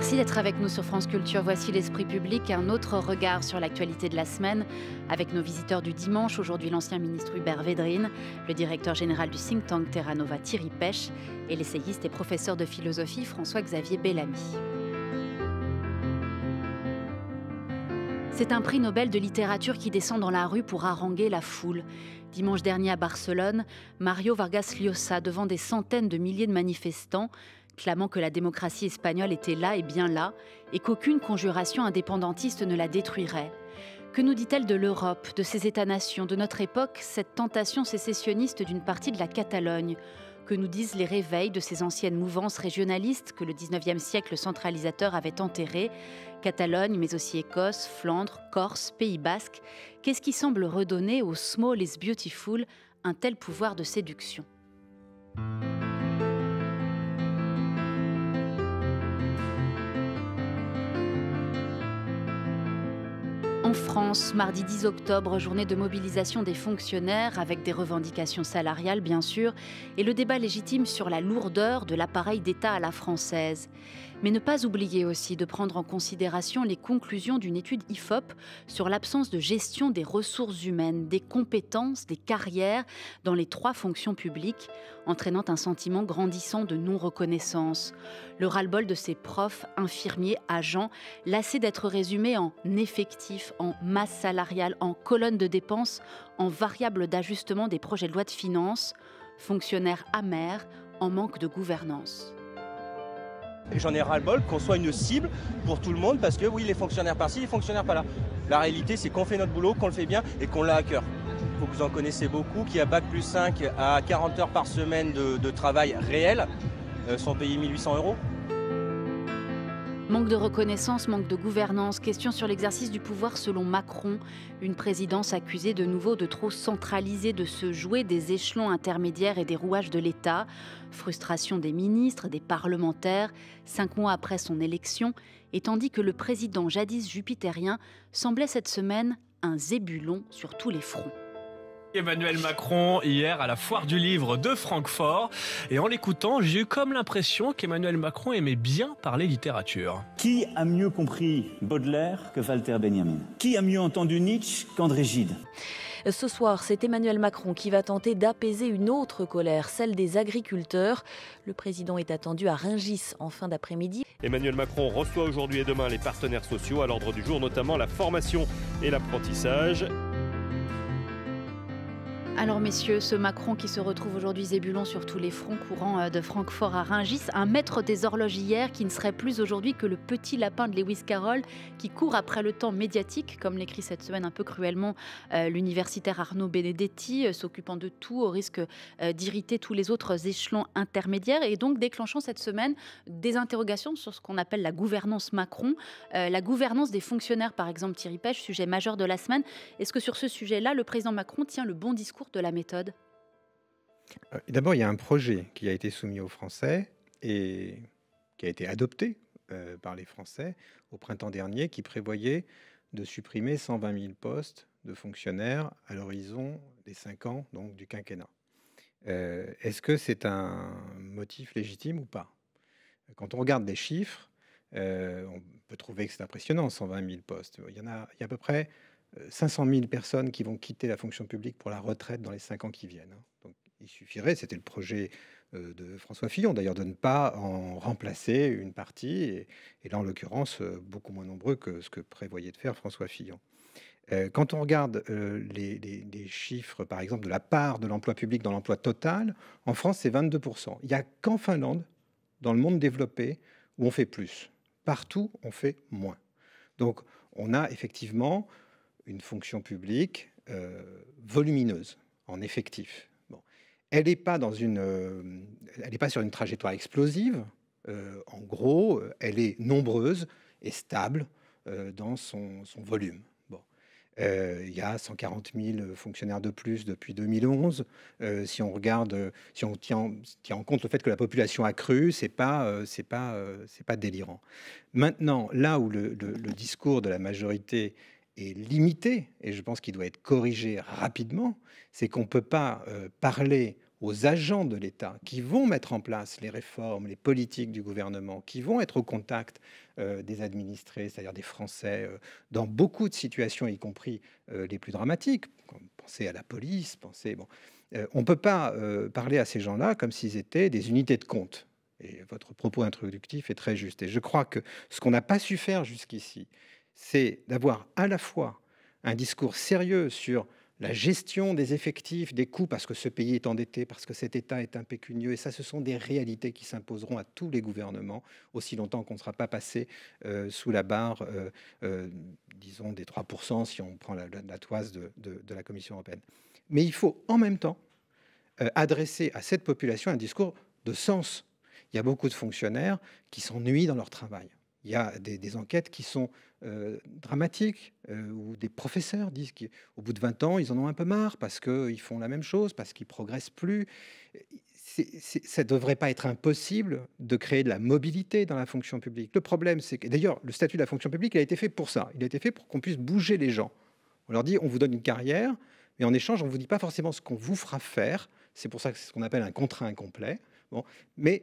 Merci d'être avec nous sur France Culture. Voici l'esprit public, un autre regard sur l'actualité de la semaine avec nos visiteurs du dimanche. Aujourd'hui, l'ancien ministre Hubert Védrine, le directeur général du think tank Terra Nova Thierry Pêche et l'essayiste et professeur de philosophie François-Xavier Bellamy. C'est un prix Nobel de littérature qui descend dans la rue pour haranguer la foule. Dimanche dernier à Barcelone, Mario Vargas Llosa, devant des centaines de milliers de manifestants, clamant que la démocratie espagnole était là et bien là, et qu'aucune conjuration indépendantiste ne la détruirait. Que nous dit-elle de l'Europe, de ses États-nations, de notre époque, cette tentation sécessionniste d'une partie de la Catalogne Que nous disent les réveils de ces anciennes mouvances régionalistes que le 19e siècle centralisateur avait enterrées Catalogne, mais aussi Écosse, Flandre, Corse, Pays basque. Qu'est-ce qui semble redonner au small is beautiful un tel pouvoir de séduction En France, mardi 10 octobre, journée de mobilisation des fonctionnaires avec des revendications salariales bien sûr et le débat légitime sur la lourdeur de l'appareil d'État à la française mais ne pas oublier aussi de prendre en considération les conclusions d'une étude IFOP sur l'absence de gestion des ressources humaines, des compétences, des carrières dans les trois fonctions publiques, entraînant un sentiment grandissant de non-reconnaissance. Le ras-le-bol de ces profs, infirmiers, agents, lassés d'être résumés en effectifs, en masse salariale, en colonne de dépenses, en variable d'ajustement des projets de loi de finances, fonctionnaires amers, en manque de gouvernance. Et j'en ai ras-le-bol qu'on soit une cible pour tout le monde parce que oui, les fonctionnaires par-ci, les fonctionnaires par-là. La réalité, c'est qu'on fait notre boulot, qu'on le fait bien et qu'on l'a à cœur. Vous, vous en connaissez beaucoup qui a bac plus 5 à 40 heures par semaine de, travail réel euh, sont payés 1800 euros. Manque de reconnaissance, manque de gouvernance, question sur l'exercice du pouvoir selon Macron, une présidence accusée de nouveau de trop centraliser, de se jouer des échelons intermédiaires et des rouages de l'État, frustration des ministres, des parlementaires, cinq mois après son élection, et tandis que le président jadis jupitérien semblait cette semaine un zébulon sur tous les fronts. Emmanuel Macron hier à la foire du livre de Francfort et en l'écoutant j'ai eu comme l'impression qu'Emmanuel Macron aimait bien parler littérature. Qui a mieux compris Baudelaire que Walter Benjamin Qui a mieux entendu Nietzsche qu'André Gide ce soir, c'est Emmanuel Macron qui va tenter d'apaiser une autre colère, celle des agriculteurs. Le président est attendu à Ringis en fin d'après-midi. Emmanuel Macron reçoit aujourd'hui et demain les partenaires sociaux à l'ordre du jour, notamment la formation et l'apprentissage. Alors messieurs, ce Macron qui se retrouve aujourd'hui zébulon sur tous les fronts courants euh, de Francfort à Ringis, un maître des horloges hier qui ne serait plus aujourd'hui que le petit lapin de Lewis Carroll qui court après le temps médiatique, comme l'écrit cette semaine un peu cruellement euh, l'universitaire Arnaud Benedetti, euh, s'occupant de tout au risque d'irriter tous les autres échelons intermédiaires et donc déclenchant cette semaine des interrogations sur ce qu'on appelle la gouvernance Macron, la gouvernance des fonctionnaires par exemple Thierry Pêche, sujet majeur de la semaine. Est-ce que sur ce sujet-là, le président Macron tient le bon discours de la méthode euh, D'abord, il y a un projet qui a été soumis aux Français et qui a été adopté euh, par les Français au printemps dernier, qui prévoyait de supprimer 120 000 postes de fonctionnaires à l'horizon des cinq ans donc, du quinquennat. Euh, est-ce que c'est un motif légitime ou pas Quand on regarde les chiffres, on peut trouver que c'est impressionnant, 120 000 postes. Il y en a, il y a à peu près 500 000 personnes qui vont quitter la fonction publique pour la retraite dans les cinq ans qui viennent. Hein. Donc, il suffirait, c'était le projet euh, de François Fillon d'ailleurs, de ne pas en remplacer une partie, et, là en l'occurrence euh, beaucoup moins nombreux que ce que prévoyait de faire François Fillon. Euh, quand on regarde les, les, chiffres, par exemple, de la part de l'emploi public dans l'emploi total, en France, c'est 22%. Il n'y a qu'en Finlande, dans le monde développé, où on fait plus. Partout, on fait moins. Donc, on a effectivement une fonction publique euh, volumineuse en effectif. Bon. Elle n'est pas, euh, pas sur une trajectoire explosive. Euh, en gros, elle est nombreuse et stable dans son, volume. Bon. Il y a 140 000 fonctionnaires de plus depuis 2011. si on regarde, si on tient, tient, en compte le fait que la population a cru, c'est pas, c'est pas, c'est pas délirant. Maintenant, là où le discours de la majorité est limité, et je pense qu'il doit être corrigé rapidement, c'est qu'on ne peut pas euh, parler aux agents de l'État qui vont mettre en place les réformes, les politiques du gouvernement, qui vont être au contact euh, des administrés, c'est-à-dire des Français, euh, dans beaucoup de situations, y compris les plus dramatiques. Pensez à la police, pensez... Bon. on ne peut pas parler à ces gens-là comme s'ils étaient des unités de compte. Et votre propos introductif est très juste. Et je crois que ce qu'on n'a pas su faire jusqu'ici, c'est d'avoir à la fois un discours sérieux sur la gestion des effectifs, des coûts, parce que ce pays est endetté, parce que cet État est impécunieux. Et ça, ce sont des réalités qui s'imposeront à tous les gouvernements, aussi longtemps qu'on ne sera pas passé euh, sous la barre, euh, euh, disons, des 3%, si on prend la, toise de, de, la Commission européenne. Mais il faut en même temps adresser à cette population un discours de sens. Il y a beaucoup de fonctionnaires qui s'ennuient dans leur travail. Il y a des, enquêtes qui sont euh, dramatiques, euh, où des professeurs disent qu'au bout de 20 ans, ils en ont un peu marre parce qu'ils font la même chose, parce qu'ils progressent plus. ça ne devrait pas être impossible de créer de la mobilité dans la fonction publique. Le problème, c'est que, d'ailleurs, le statut de la fonction publique, a été fait pour ça. Il a été fait pour qu'on puisse bouger les gens. On leur dit, on vous donne une carrière, mais en échange, on ne vous dit pas forcément ce qu'on vous fera faire. C'est pour ça que c'est ce qu'on appelle un contrat incomplet. Bon. Mais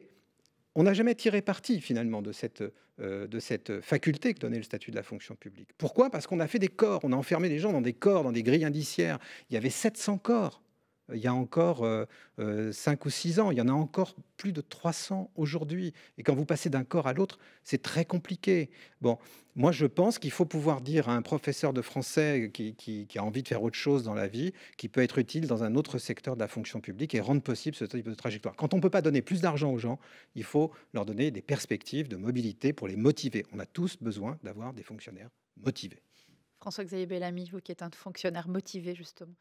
on n'a jamais tiré parti finalement euh, de cette, faculté que donnait le statut de la fonction publique. Pourquoi Parce qu'on a fait des corps, on a enfermé les gens dans des corps, dans des grilles indiciaires. Il y avait 700 corps il y a encore 5 euh, euh, ou 6 ans. Il y en a encore plus de 300 aujourd'hui. Et quand vous passez d'un corps à l'autre, c'est très compliqué. Bon, moi, je pense qu'il faut pouvoir dire à un professeur de français qui, a envie de faire autre chose dans la vie, qui peut être utile dans un autre secteur de la fonction publique et rendre possible ce type de trajectoire. Quand on ne peut pas donner plus d'argent aux gens, il faut leur donner des perspectives de mobilité pour les motiver. On a tous besoin d'avoir des fonctionnaires motivés. François-Xavier Bellamy, vous qui êtes un fonctionnaire motivé, justement.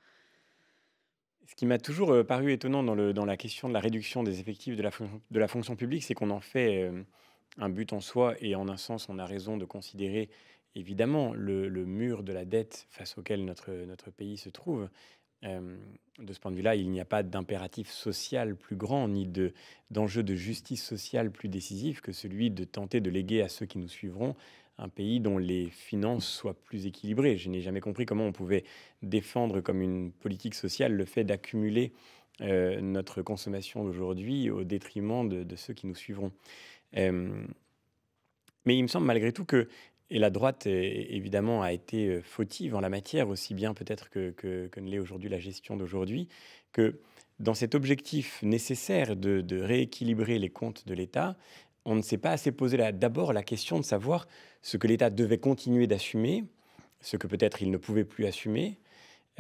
Ce qui m'a toujours paru étonnant dans, la question de la réduction des effectifs de la, fonction publique, c'est qu'on en fait un but en soi, et en un sens, on a raison de considérer évidemment le, mur de la dette face auquel notre, pays se trouve. de ce point de vue-là, il n'y a pas d'impératif social plus grand, ni d'enjeu de justice sociale plus décisif que celui de tenter de léguer à ceux qui nous suivront un pays dont les finances soient plus équilibrées. Je n'ai jamais compris comment on pouvait défendre comme une politique sociale le fait d'accumuler euh, notre consommation d'aujourd'hui au détriment de, ceux qui nous suivront. Euh, mais il me semble malgré tout que et la droite, euh, évidemment, a été fautive en la matière, aussi bien peut-être que, que, ne l'est aujourd'hui la gestion d'aujourd'hui, que dans cet objectif nécessaire de rééquilibrer les comptes de l'État, on ne s'est pas assez posé d'abord la question de savoir ce que l'État devait continuer d'assumer, ce que peut-être il ne pouvait plus assumer,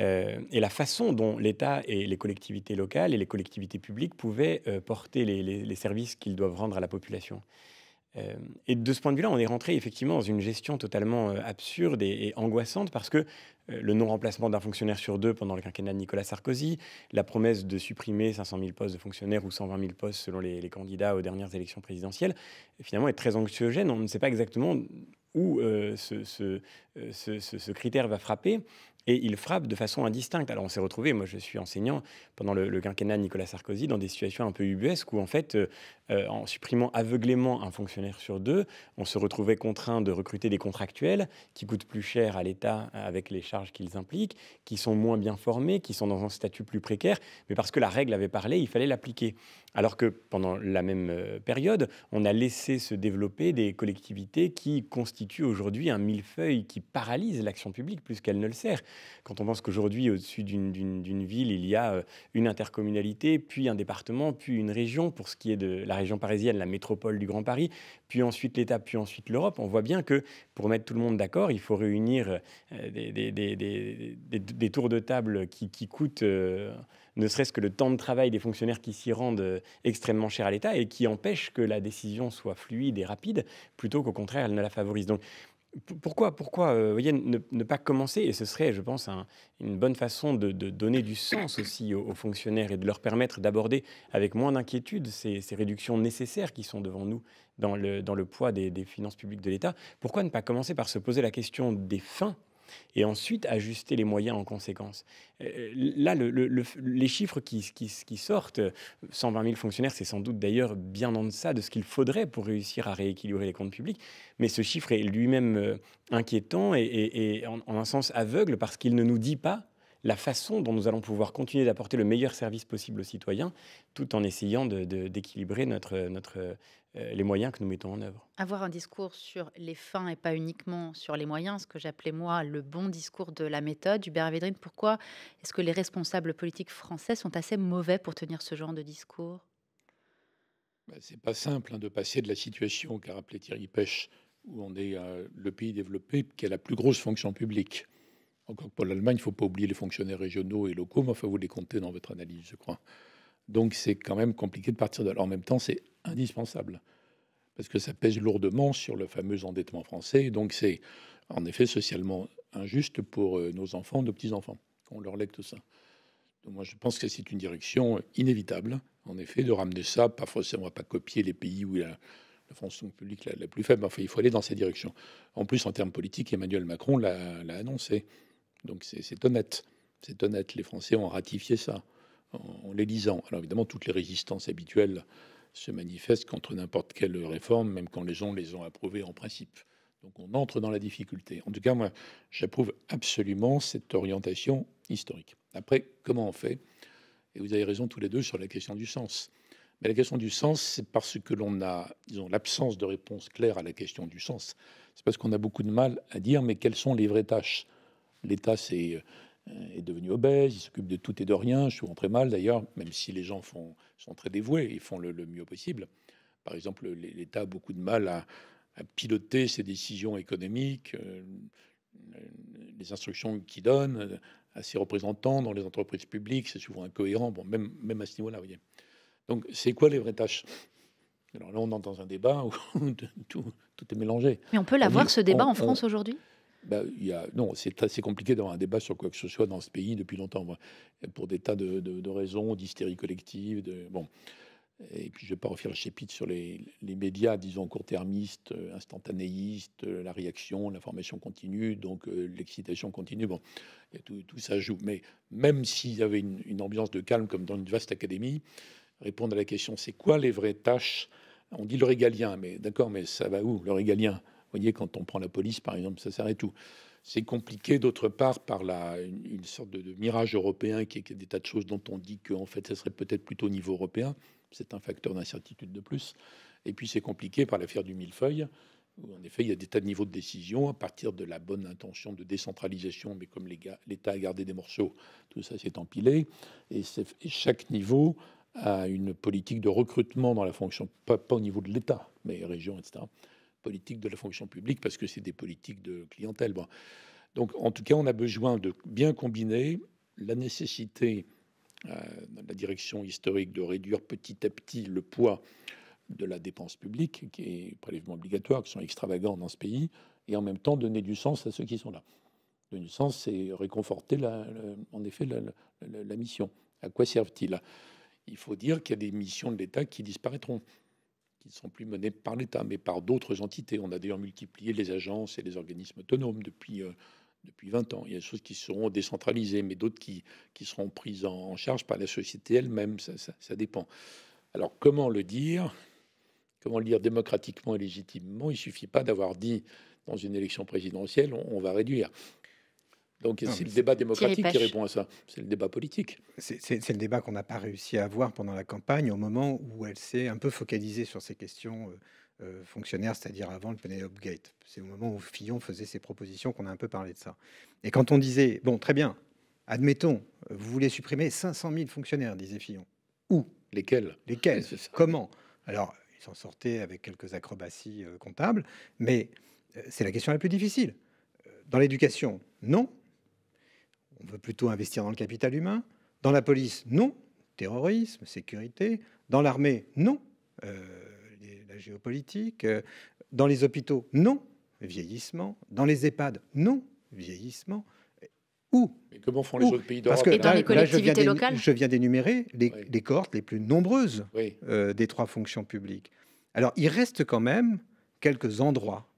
euh, et la façon dont l'État et les collectivités locales et les collectivités publiques pouvaient euh, porter les services qu'ils doivent rendre à la population. Euh, et de ce point de vue-là, on est rentré effectivement dans une gestion totalement euh, absurde et, angoissante parce que euh, le non-remplacement d'un fonctionnaire sur deux pendant le quinquennat de Nicolas Sarkozy, la promesse de supprimer 500 000 postes de fonctionnaires ou 120 000 postes selon les, candidats aux dernières élections présidentielles, finalement est très anxiogène. On ne sait pas exactement où ce, critère va frapper et il frappe de façon indistincte. Alors on s'est retrouvé, moi je suis enseignant pendant le, quinquennat de Nicolas Sarkozy, dans des situations un peu ubuesques où en fait, euh, euh, en supprimant aveuglément un fonctionnaire sur deux, on se retrouvait contraint de recruter des contractuels qui coûtent plus cher à l'État avec les charges qu'ils impliquent, qui sont moins bien formés, qui sont dans un statut plus précaire, mais parce que la règle avait parlé, il fallait l'appliquer. Alors que pendant la même euh, période, on a laissé se développer des collectivités qui constituent aujourd'hui un millefeuille qui paralyse l'action publique plus qu'elle ne le sert. Quand on pense qu'aujourd'hui, au-dessus d'une ville, il y a euh, une intercommunalité, puis un département, puis une région, pour ce qui est de la région parisienne, la métropole du Grand Paris, puis ensuite l'État, puis ensuite l'Europe, on voit bien que pour mettre tout le monde d'accord, il faut réunir euh, des, tours de table qui, coûtent... Euh, ne serait-ce que le temps de travail des fonctionnaires qui s'y rendent extrêmement cher à l'État et qui empêchent que la décision soit fluide et rapide, plutôt qu'au contraire, elle ne la favorise. Donc pourquoi, pourquoi euh, ne, pas commencer Et ce serait, je pense, une bonne façon de, donner du sens aussi aux, fonctionnaires et de leur permettre d'aborder avec moins d'inquiétude ces, réductions nécessaires qui sont devant nous dans le, poids des finances publiques de l'État. Pourquoi ne pas commencer par se poser la question des fins et ensuite ajuster les moyens en conséquence. Euh, là, les chiffres qui, sortent, 120 000 fonctionnaires, c'est sans doute d'ailleurs bien en deçà de ce qu'il faudrait pour réussir à rééquilibrer les comptes publics, mais ce chiffre est lui-même euh, inquiétant et, en, un sens aveugle parce qu'il ne nous dit pas la façon dont nous allons pouvoir continuer d'apporter le meilleur service possible aux citoyens, tout en essayant d'équilibrer de, euh, les moyens que nous mettons en œuvre. Avoir un discours sur les fins et pas uniquement sur les moyens, ce que j'appelais moi le bon discours de la méthode. Hubert Védrine, pourquoi est-ce que les responsables politiques français sont assez mauvais pour tenir ce genre de discours bah, Ce n'est pas simple hein, de passer de la situation qu'a rappelé Thierry Pêche, où on est euh, le pays développé qui a la plus grosse fonction publique encore que pour l'Allemagne, il ne faut pas oublier les fonctionnaires régionaux et locaux, mais enfin, vous les comptez dans votre analyse, je crois. Donc c'est quand même compliqué de partir de là. En même temps, c'est indispensable, parce que ça pèse lourdement sur le fameux endettement français. donc c'est en effet socialement injuste pour euh, nos enfants, nos petits-enfants, qu'on leur lègue tout ça. Donc moi, je pense que c'est une direction inévitable, en effet, de ramener ça. Pas forcément, ne va pas copier les pays où la, fonction publique la, la plus faible. Enfin, il faut aller dans cette direction. En plus, en termes politiques, Emmanuel Macron l'a annoncé. Donc c'est honnête. C'est honnête. Les Français ont ratifié ça en, les lisant. Alors évidemment, toutes les résistances habituelles se manifestent contre n'importe quelle réforme, même quand les gens les ont approuvées en principe. Donc on entre dans la difficulté. En tout cas, moi, j'approuve absolument cette orientation historique. Après, comment on fait Et vous avez raison tous les deux sur la question du sens. Mais la question du sens, c'est parce que l'on a, disons, l'absence de réponse claire à la question du sens. C'est parce qu'on a beaucoup de mal à dire, mais quelles sont les vraies tâches l'État euh, est devenu obèse, il s'occupe de tout et de rien, souvent très mal d'ailleurs, même si les gens font, sont très dévoués ils font le, mieux possible. Par exemple, l'État a beaucoup de mal à, piloter ses décisions économiques, euh, euh, les instructions qu'il donne à ses représentants dans les entreprises publiques, c'est souvent incohérent, bon, même, même à ce niveau-là, voyez. Donc, c'est quoi les vraies tâches Alors là, on entre dans un débat où tout, est mélangé. Mais on peut l'avoir, ce débat en France aujourd'hui bah, non, c'est assez compliqué d'avoir un débat sur quoi que ce soit dans ce pays depuis longtemps, pour des tas de, raisons, d'hystérie collective. De, bon. Et puis je ne vais pas refaire le chapitre sur les, médias, disons court-termistes, instantanéistes, la réaction, l'information continue, donc euh, l'excitation continue. Bon, tout, ça joue. Mais même s'il y avait une, une, ambiance de calme comme dans une vaste académie, répondre à la question c'est quoi les vraies tâches On dit le régalien, mais d'accord, mais ça va où le régalien voyez, quand on prend la police, par exemple, ça sert à tout. C'est compliqué, d'autre part, par la, une, sorte de, mirage européen qui est, des tas de choses dont on dit en fait, ça serait peut-être plutôt au niveau européen. C'est un facteur d'incertitude de plus. Et puis, c'est compliqué par l'affaire du millefeuille, où en effet, il y a des tas de niveaux de décision à partir de la bonne intention de décentralisation, mais comme l'État a gardé des morceaux, tout ça s'est empilé. Et, chaque niveau a une politique de recrutement dans la fonction, pas, pas au niveau de l'État, mais région, etc politique de la fonction publique parce que c'est des politiques de clientèle. Donc, en tout cas, on a besoin de bien combiner la nécessité euh, la direction historique de réduire petit à petit le poids de la dépense publique, qui est prélèvement obligatoire, qui sont extravagants dans ce pays, et en même temps donner du sens à ceux qui sont là. Donner du sens, c'est réconforter en effet la, la mission. À quoi servent-ils Il faut dire qu'il y a des missions de l'État qui disparaîtront qui ne sont plus menées par l'État, mais par d'autres entités. On a d'ailleurs multiplié les agences et les organismes autonomes depuis, euh, depuis 20 ans. Il y a des choses qui seront décentralisées, mais d'autres qui, qui seront prises en, charge par la société elle-même. Ça, dépend. Alors, comment le dire Comment le dire démocratiquement et légitimement Il suffit pas d'avoir dit dans une élection présidentielle, on va réduire. Donc c'est le débat démocratique qui répond à ça. C'est le débat politique. C'est le débat qu'on n'a pas réussi à avoir pendant la campagne, au moment où elle s'est un peu focalisée sur ces questions. Euh, euh, fonctionnaires, c'est-à-dire avant le Penelope Gate. C'est au moment où Fillon faisait ses propositions qu'on a un peu parlé de ça. Et quand on disait, bon, très bien, admettons, vous voulez supprimer 500 000 fonctionnaires, disait Fillon. Où Lesquels Lesquels Comment Alors, ils s'en sortaient avec quelques acrobaties euh, comptables, mais c'est la question la plus difficile. Dans l'éducation, non, on veut plutôt investir dans le capital humain. Dans la police, non. Terrorisme, sécurité. Dans l'armée, non. Euh, la géopolitique. Euh, dans les hôpitaux, non. Vieillissement. Dans les EHPAD, non. Vieillissement. Où Mais comment font les autres pays Parce que dans les collectivités locales Je viens d'énumérer les, les, cohortes les plus nombreuses euh, des trois fonctions publiques. Alors, il reste quand même quelques endroits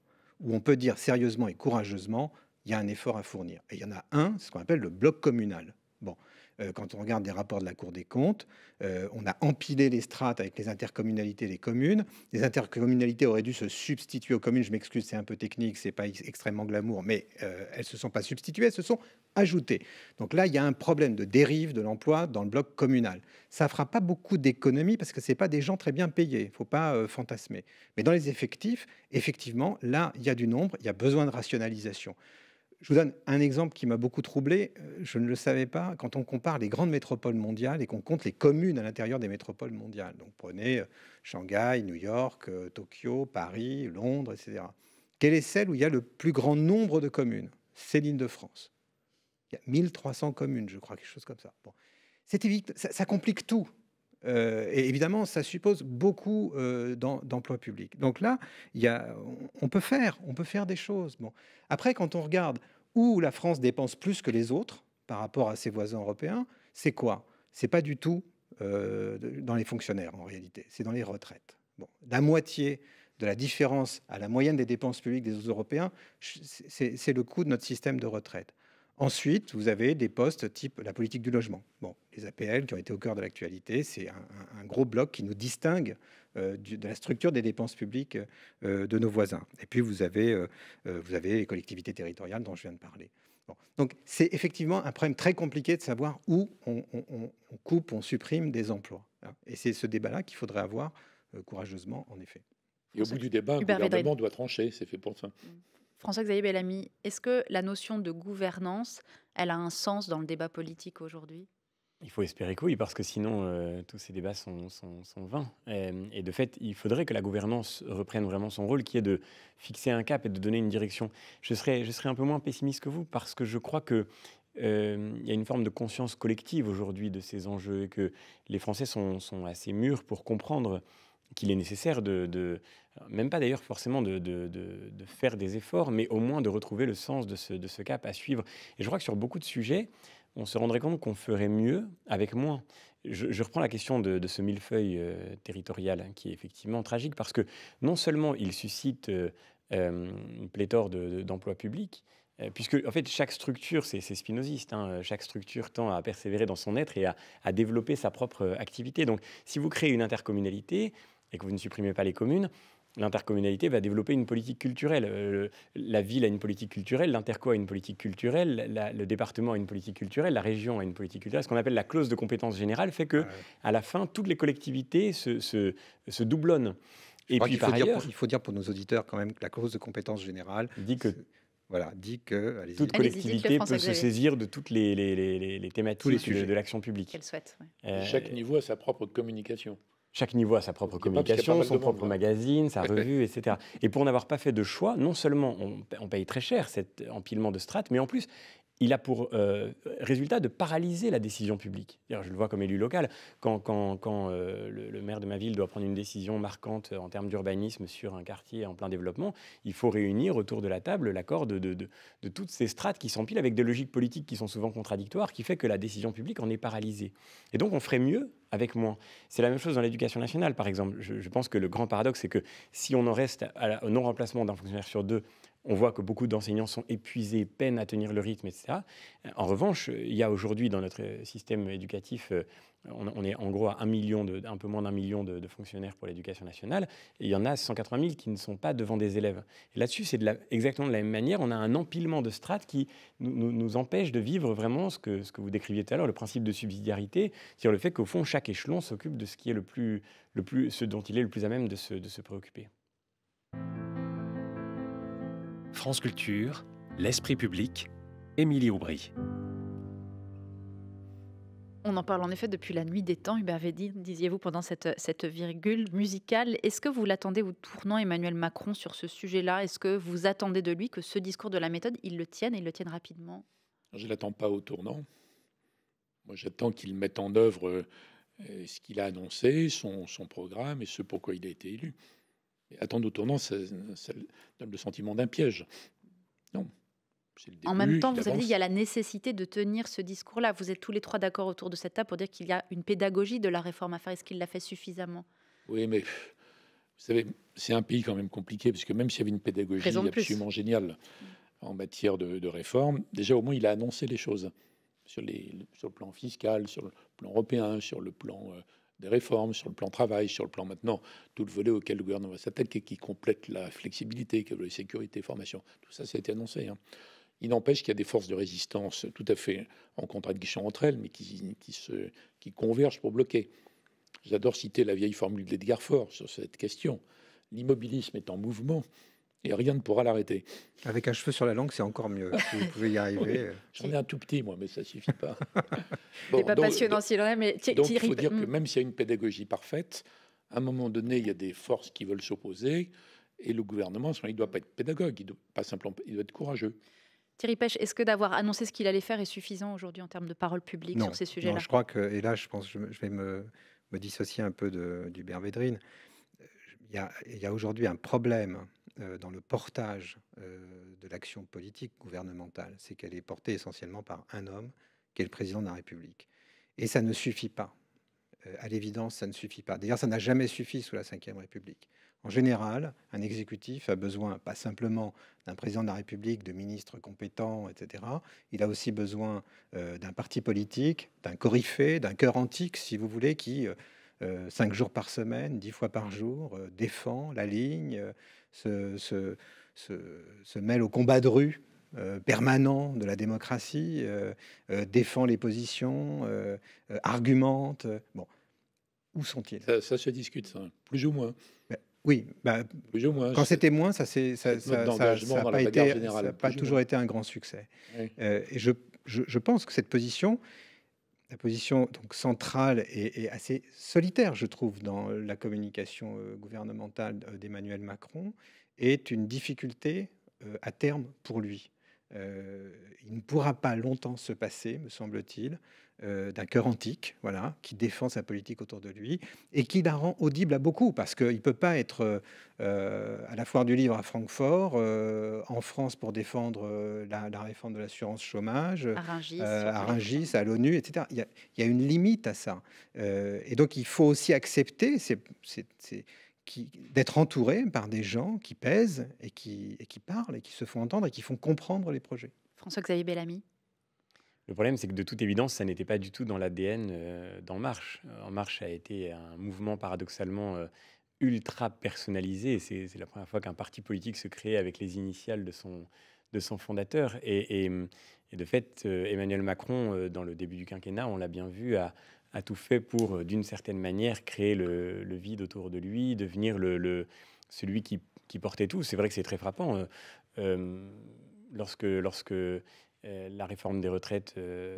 où on peut dire sérieusement et courageusement, il y a un effort à fournir. Et il y en a un, c'est ce qu'on appelle le bloc communal. Bon, euh, quand on regarde des rapports de la Cour des comptes, euh, on a empilé les strates avec les intercommunalités des les communes. Les intercommunalités auraient dû se substituer aux communes. Je m'excuse, c'est un peu technique, c'est pas extrêmement glamour, mais elles euh, elles se sont pas substituées, elles se sont ajoutées. Donc là, il y a un problème de dérive de l'emploi dans le bloc communal. Ça fera pas beaucoup d'économies parce que c'est pas des gens très bien payés. Il Faut pas fantasmer. Mais dans les effectifs, effectivement, là, il y a du nombre, il y a besoin de rationalisation. Je vous donne un exemple qui m'a beaucoup troublé. Euh, je ne le savais pas. Quand on compare les grandes métropoles mondiales et qu'on compte les communes à l'intérieur des métropoles mondiales, donc prenez euh, Shanghai, New York, euh, Tokyo, Paris, Londres, etc. Quelle est celle où il y a le plus grand nombre de communes C'est l'Île-de-France. Il y a 1300 communes, je crois, quelque chose comme ça. Bon. ça, ça, complique tout. Euh, et évidemment, ça suppose beaucoup euh, d'emplois publics. Donc là, on peut faire, on peut faire des choses. Bon. Après, quand on regarde où la France dépense plus que les autres par rapport à ses voisins européens, c'est quoi C'est pas du tout euh, dans les fonctionnaires en réalité, c'est dans les retraites. La moitié de la différence à la moyenne des dépenses publiques des autres Européens, c'est le coût de notre système de retraite. Ensuite, vous avez des postes type la politique du logement. Bon, les APL qui ont été au cœur de l'actualité, c'est un, gros bloc qui nous distingue euh, de la structure des dépenses publiques euh, de nos voisins. Et puis, vous avez, euh, vous avez les collectivités territoriales dont je viens de parler. Donc, c'est effectivement un problème très compliqué de savoir où on, coupe, on supprime des emplois. Hein. Et c'est ce débat-là qu'il faudrait avoir courageusement, en effet. Et au bout du débat, le gouvernement doit trancher, c'est fait pour ça. Mm. François-Xavier Bellamy, est-ce que la notion de gouvernance, elle a un sens dans le débat politique aujourd'hui il faut espérer que oui, parce que sinon, euh, tous ces débats sont, vains. Euh, et, de fait, il faudrait que la gouvernance reprenne vraiment son rôle, qui est de fixer un cap et de donner une direction. Je serais, un peu moins pessimiste que vous, parce que je crois que... Euh, y a une forme de conscience collective aujourd'hui de ces enjeux et que les Français sont assez mûrs pour comprendre qu'il est nécessaire de, même pas d'ailleurs forcément de, de, de, faire des efforts, mais au moins de retrouver le sens de ce, de ce cap à suivre. Et je crois que sur beaucoup de sujets, on se rendrait compte qu'on ferait mieux avec moins. Je, reprends la question de, ce millefeuille euh, territorial hein, qui est effectivement tragique parce que non seulement il suscite euh, euh, une pléthore d'emplois publics, puisque en fait chaque structure, c'est spinoziste, hein, chaque structure tend à persévérer dans son être et à, à développer sa propre activité. Donc si vous créez une intercommunalité, et que vous ne supprimez pas les communes, l'intercommunalité va développer une politique culturelle. Euh, la ville a une politique culturelle, l'interco a une politique culturelle, le département a une politique culturelle, la région a une politique culturelle. Ce qu'on appelle la clause de compétence générale fait que, ah à la fin, toutes les collectivités se, doublonnent. et puis, il, faut dire pour, il faut dire pour nos auditeurs quand même que la clause de compétence générale dit que voilà, dit que toute collectivité peut se saisir de toutes les, les, les, les thématiques de, l'action publique. souhaite. Euh, Chaque niveau a sa propre communication. Chaque niveau a sa propre communication, son propre magazine, sa revue, etc. Et pour n'avoir pas fait de choix, non seulement on, on paye très cher cet empilement de strates, mais en plus, il a pour euh, résultat de paralyser la décision publique. Je le vois comme élu local. Quand, euh, le, maire de ma ville doit prendre une décision marquante euh, en termes d'urbanisme sur un quartier en plein développement, il faut réunir autour de la table l'accord de, toutes ces strates qui s'empilent avec des logiques politiques qui sont souvent contradictoires, qui fait que la décision publique en est paralysée. Et donc on ferait mieux avec moins. C'est la même chose dans l'éducation nationale, par exemple. Je, pense que le grand paradoxe, c'est que si on en reste au non-remplacement d'un fonctionnaire sur deux on voit que beaucoup d'enseignants sont épuisés, peinent à tenir le rythme, etc. En revanche, il y a aujourd'hui dans notre système éducatif, euh, on est en gros à un, million un peu moins d'un million de, fonctionnaires pour l'éducation nationale, et il y en a 180 000 qui ne sont pas devant des élèves. là-dessus, c'est exactement de la même manière, on a un empilement de strates qui nous, empêche de vivre vraiment ce que, vous décriviez tout à l'heure, le principe de subsidiarité, c'est-à-dire le fait qu'au fond, chaque échelon s'occupe de ce qui est dont il est le plus à même de se préoccuper. France Culture, L'Esprit Public, Émilie Aubry. On en parle en effet depuis la nuit des temps, Hubert Védine, disiez-vous pendant cette, virgule musicale. Est-ce que vous l'attendez au tournant Emmanuel Macron sur ce sujet-là Est-ce que vous attendez de lui que ce discours de la méthode, il le tienne et il le tienne rapidement Je ne l'attends pas au tournant. Moi, j'attends qu'il mette en œuvre euh, ce qu'il a annoncé, son programme et ce pourquoi il a été élu. Et attendre au tournant, ça, donne le sentiment d'un piège. Non. Début, en même temps, vous avez dit qu'il y a la nécessité de tenir ce discours-là. Vous êtes tous les trois d'accord autour de cette table pour dire qu'il y a une pédagogie de la réforme à faire. Est-ce qu'il l'a fait suffisamment Oui, mais vous savez, c'est un pays quand même compliqué, parce que même s'il y avait une pédagogie absolument géniale en matière de, réforme, déjà au moins il a annoncé les choses sur, les, sur, le plan fiscal, sur le plan européen, sur le plan euh, des réformes, sur le plan travail, sur le plan maintenant, tout le volet auquel le gouvernement va s'attaquer, qui complète la flexibilité, qui la sécurité, formation. Tout ça, ça a été annoncé. Hein. Il n'empêche qu'il y a des forces de résistance tout à fait en contradiction entre elles, mais qui, qui, se, convergent pour bloquer. J'adore citer la vieille formule d'Edgar Ford sur cette question. L'immobilisme est en mouvement, et rien ne pourra l'arrêter. Avec un cheveu sur la langue, c'est encore mieux. vous pouvez y arriver. Euh, J'en ai un tout petit, moi, mais ça suffit pas. bon, c'est pas passionnant s'il en est, mais il faut dire que hmm. même s'il y a une pédagogie parfaite, à un moment donné, il y a des forces qui veulent s'opposer, et le gouvernement, il ne doit pas être pédagogue, il doit, pas simplement, il doit être courageux. Thierry Pêche, est-ce que d'avoir annoncé ce qu'il allait faire est suffisant aujourd'hui en termes de parole publique sur ces sujets-là Non, je crois que, et là, je pense, je, vais me, dissocier un peu de, du Bervédrine. Il y a aujourd'hui un problème euh, dans le portage euh, de l'action politique gouvernementale, c'est qu'elle est portée essentiellement par un homme, qui est le président de la République. Et ça ne suffit pas. Euh, à l'évidence, ça ne suffit pas. D'ailleurs, ça n'a jamais suffi sous la Ve République. En général, un exécutif a besoin pas simplement d'un président de la République, de ministres compétents, etc. Il a aussi besoin d'un parti politique, d'un coryphée, d'un cœur antique, si vous voulez, qui, cinq jours par semaine, dix fois par mmh. jour, défend la ligne, se, mêle au combat de rue. Euh, permanent de la démocratie, euh, euh, défend les positions, argumente. Bon, où sont-ils ça, ça, se discute, plus ou moins. Bah, oui, bah, plus ou moins. Quand c'était moins, ça n'a pas, toujours été un grand succès. et je, pense que cette position, la position donc centrale et, assez solitaire, je trouve, dans la communication euh, gouvernementale euh, d'Emmanuel Macron, est une difficulté euh, à terme pour lui. il ne pourra pas longtemps se passer, me semble-t-il, euh, d'un cœur antique, voilà, qui défend sa politique autour de lui et qui la rend audible à beaucoup parce qu'il ne peut pas être euh, à la foire du livre à Francfort, euh, en France pour défendre la, réforme de l'assurance chômage, à Rungis, à l'ONU, etc. Il y, a, une limite à ça. et donc il faut aussi accepter d'être entouré par des gens qui pèsent et qui, et qui parlent et qui se font entendre et qui font comprendre les projets. François-Xavier Bellamy le problème, c'est que de toute évidence, ça n'était pas du tout dans l'ADN euh, d'En Marche. Euh, en Marche a été un mouvement paradoxalement euh, ultra personnalisé. C'est la première fois qu'un parti politique se crée avec les initiales de son, de son fondateur. Et, de fait, Emmanuel Macron, dans le début du quinquennat, on l'a bien vu, a, tout fait pour, d'une certaine manière, créer le, vide autour de lui, devenir le, celui qui, qui, portait tout. C'est vrai que c'est très frappant. lorsque lorsque euh, la réforme des retraites euh,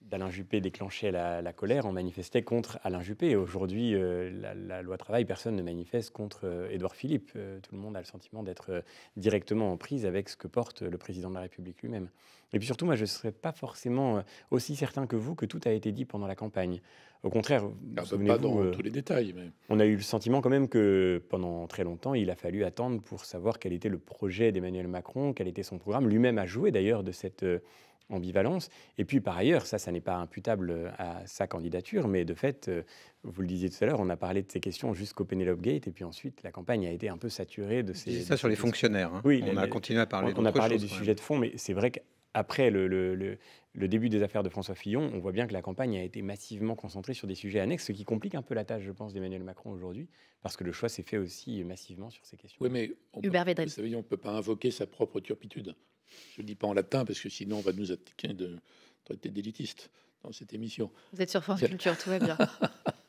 d'Alain Juppé déclenchait la, colère, on manifestait contre Alain Juppé. Aujourd'hui, euh, la, loi travail, personne ne manifeste contre Édouard Philippe. tout le monde a le sentiment d'être directement en prise avec ce que porte le président de la République lui-même. Et puis surtout, moi, je ne serais pas forcément aussi certain que vous que tout a été dit pendant la campagne. Au contraire, ah, bah, pas dans euh, tous les détails. On a eu le sentiment quand même que pendant très longtemps, il a fallu attendre pour savoir quel était le projet d'Emmanuel Macron, quel était son programme. Lui-même a joué d'ailleurs de cette euh, ambivalence. Et puis par ailleurs, ça, ça n'est pas imputable à sa candidature, mais de fait, euh, vous le disiez tout à l'heure, on a parlé de ces questions jusqu'au Penelope Gate, et puis ensuite, la campagne a été un peu saturée de ces. C'est ça sur les fonctionnaires. Hein. Oui, on a continué à parler. On a parlé du sujet de fond, mais c'est vrai que après le, le début des affaires de François Fillon, on voit bien que la campagne a été massivement concentrée sur des sujets annexes, ce qui complique un peu la tâche, je pense, d'Emmanuel Macron aujourd'hui, parce que le choix s'est fait aussi massivement sur ces questions. Oui, mais on ne peut pas invoquer sa propre turpitude. Je ne dis pas en latin, parce que sinon on va nous attaquer de traiter d'élitiste dans cette émission. Vous êtes sur France Culture, tout va bien.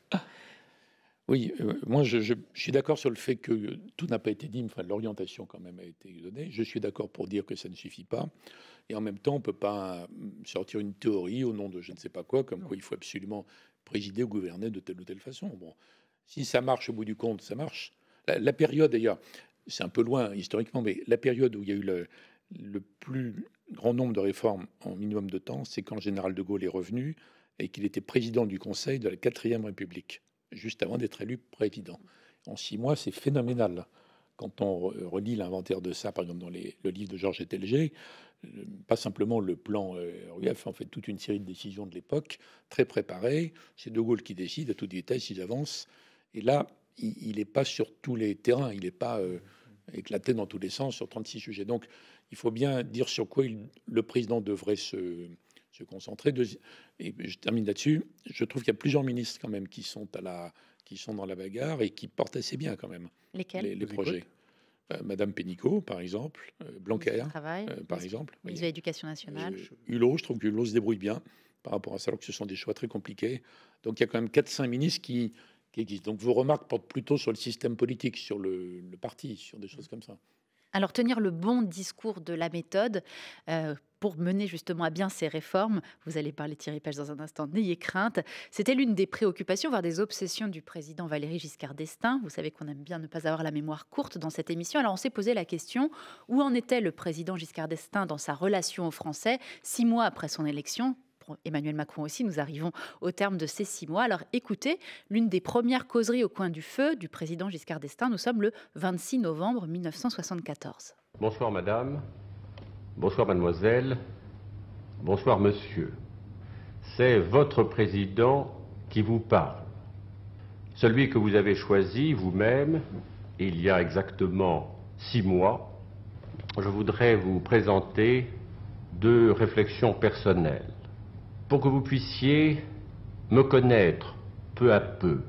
oui, euh, moi je, suis d'accord sur le fait que tout n'a pas été dit, mais enfin, l'orientation quand même a été donnée. Je suis d'accord pour dire que ça ne suffit pas. Et en même temps, on ne peut pas mm, sortir une théorie au nom de je ne sais pas quoi, comme quoi il faut absolument présider ou gouverner de telle ou telle façon. Bon, si ça marche au bout du compte, ça marche. La, période, d'ailleurs, c'est un peu loin historiquement, mais la période où il y a eu le, plus grand nombre de réformes en minimum de temps, c'est quand le général de Gaulle est revenu et qu'il était président du Conseil de la Quatrième République, juste avant d'être élu président. En six mois, c'est phénoménal quand on relit l'inventaire de ça, par exemple dans le livre de Georges Etelger, euh, pas simplement le plan euh, RUF, en fait toute une série de décisions de l'époque, très préparées. C'est De Gaulle qui décide à tout détail, s'il avance. Et là, il n'est pas sur tous les terrains, il n'est pas euh, éclaté dans tous les sens sur 36 sujets. Donc il faut bien dire sur quoi le président devrait se, se concentrer. Et je termine là-dessus. Je trouve qu'il y a plusieurs ministres quand même qui sont à la, qui sont dans la bagarre et qui portent assez bien quand même Lesquels les, projets. Euh, Madame Pénicaud, par exemple, euh, Blanquer, euh, travail, par exemple. Ministre de l'Éducation nationale. Hulot, je trouve que Hulot se débrouille bien par rapport à ça, alors que ce sont des choix très compliqués. Donc il y a quand même 4-5 ministres qui, qui existent. Donc vos remarques portent plutôt sur le système politique, sur le parti, sur des choses mm. comme ça. Alors tenir le bon discours de la méthode euh, pour mener justement à bien ces réformes, vous allez parler Thierry Page dans un instant, n'ayez crainte, c'était l'une des préoccupations, voire des obsessions du président Valéry Giscard d'Estaing. Vous savez qu'on aime bien ne pas avoir la mémoire courte dans cette émission, alors on s'est posé la question, où en était le président Giscard d'Estaing dans sa relation aux Français six mois après son élection Emmanuel Macron aussi, nous arrivons au terme de ces six mois. Alors écoutez, l'une des premières causeries au coin du feu du président Giscard d'Estaing, nous sommes le 26 novembre 1974. Bonsoir madame, bonsoir mademoiselle, bonsoir monsieur. C'est votre président qui vous parle. Celui que vous avez choisi vous-même il y a exactement six mois, je voudrais vous présenter deux réflexions personnelles pour que vous puissiez me connaître peu à peu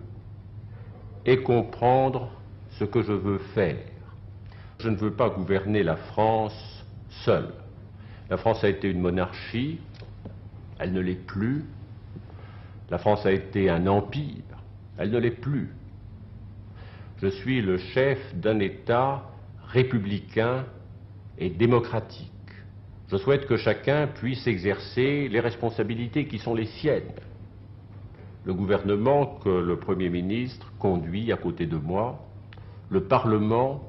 et comprendre ce que je veux faire. Je ne veux pas gouverner la France seule. La France a été une monarchie, elle ne l'est plus. La France a été un empire, elle ne l'est plus. Je suis le chef d'un État républicain et démocratique. Je souhaite que chacun puisse exercer les responsabilités qui sont les siennes. Le gouvernement que le Premier ministre conduit à côté de moi, le Parlement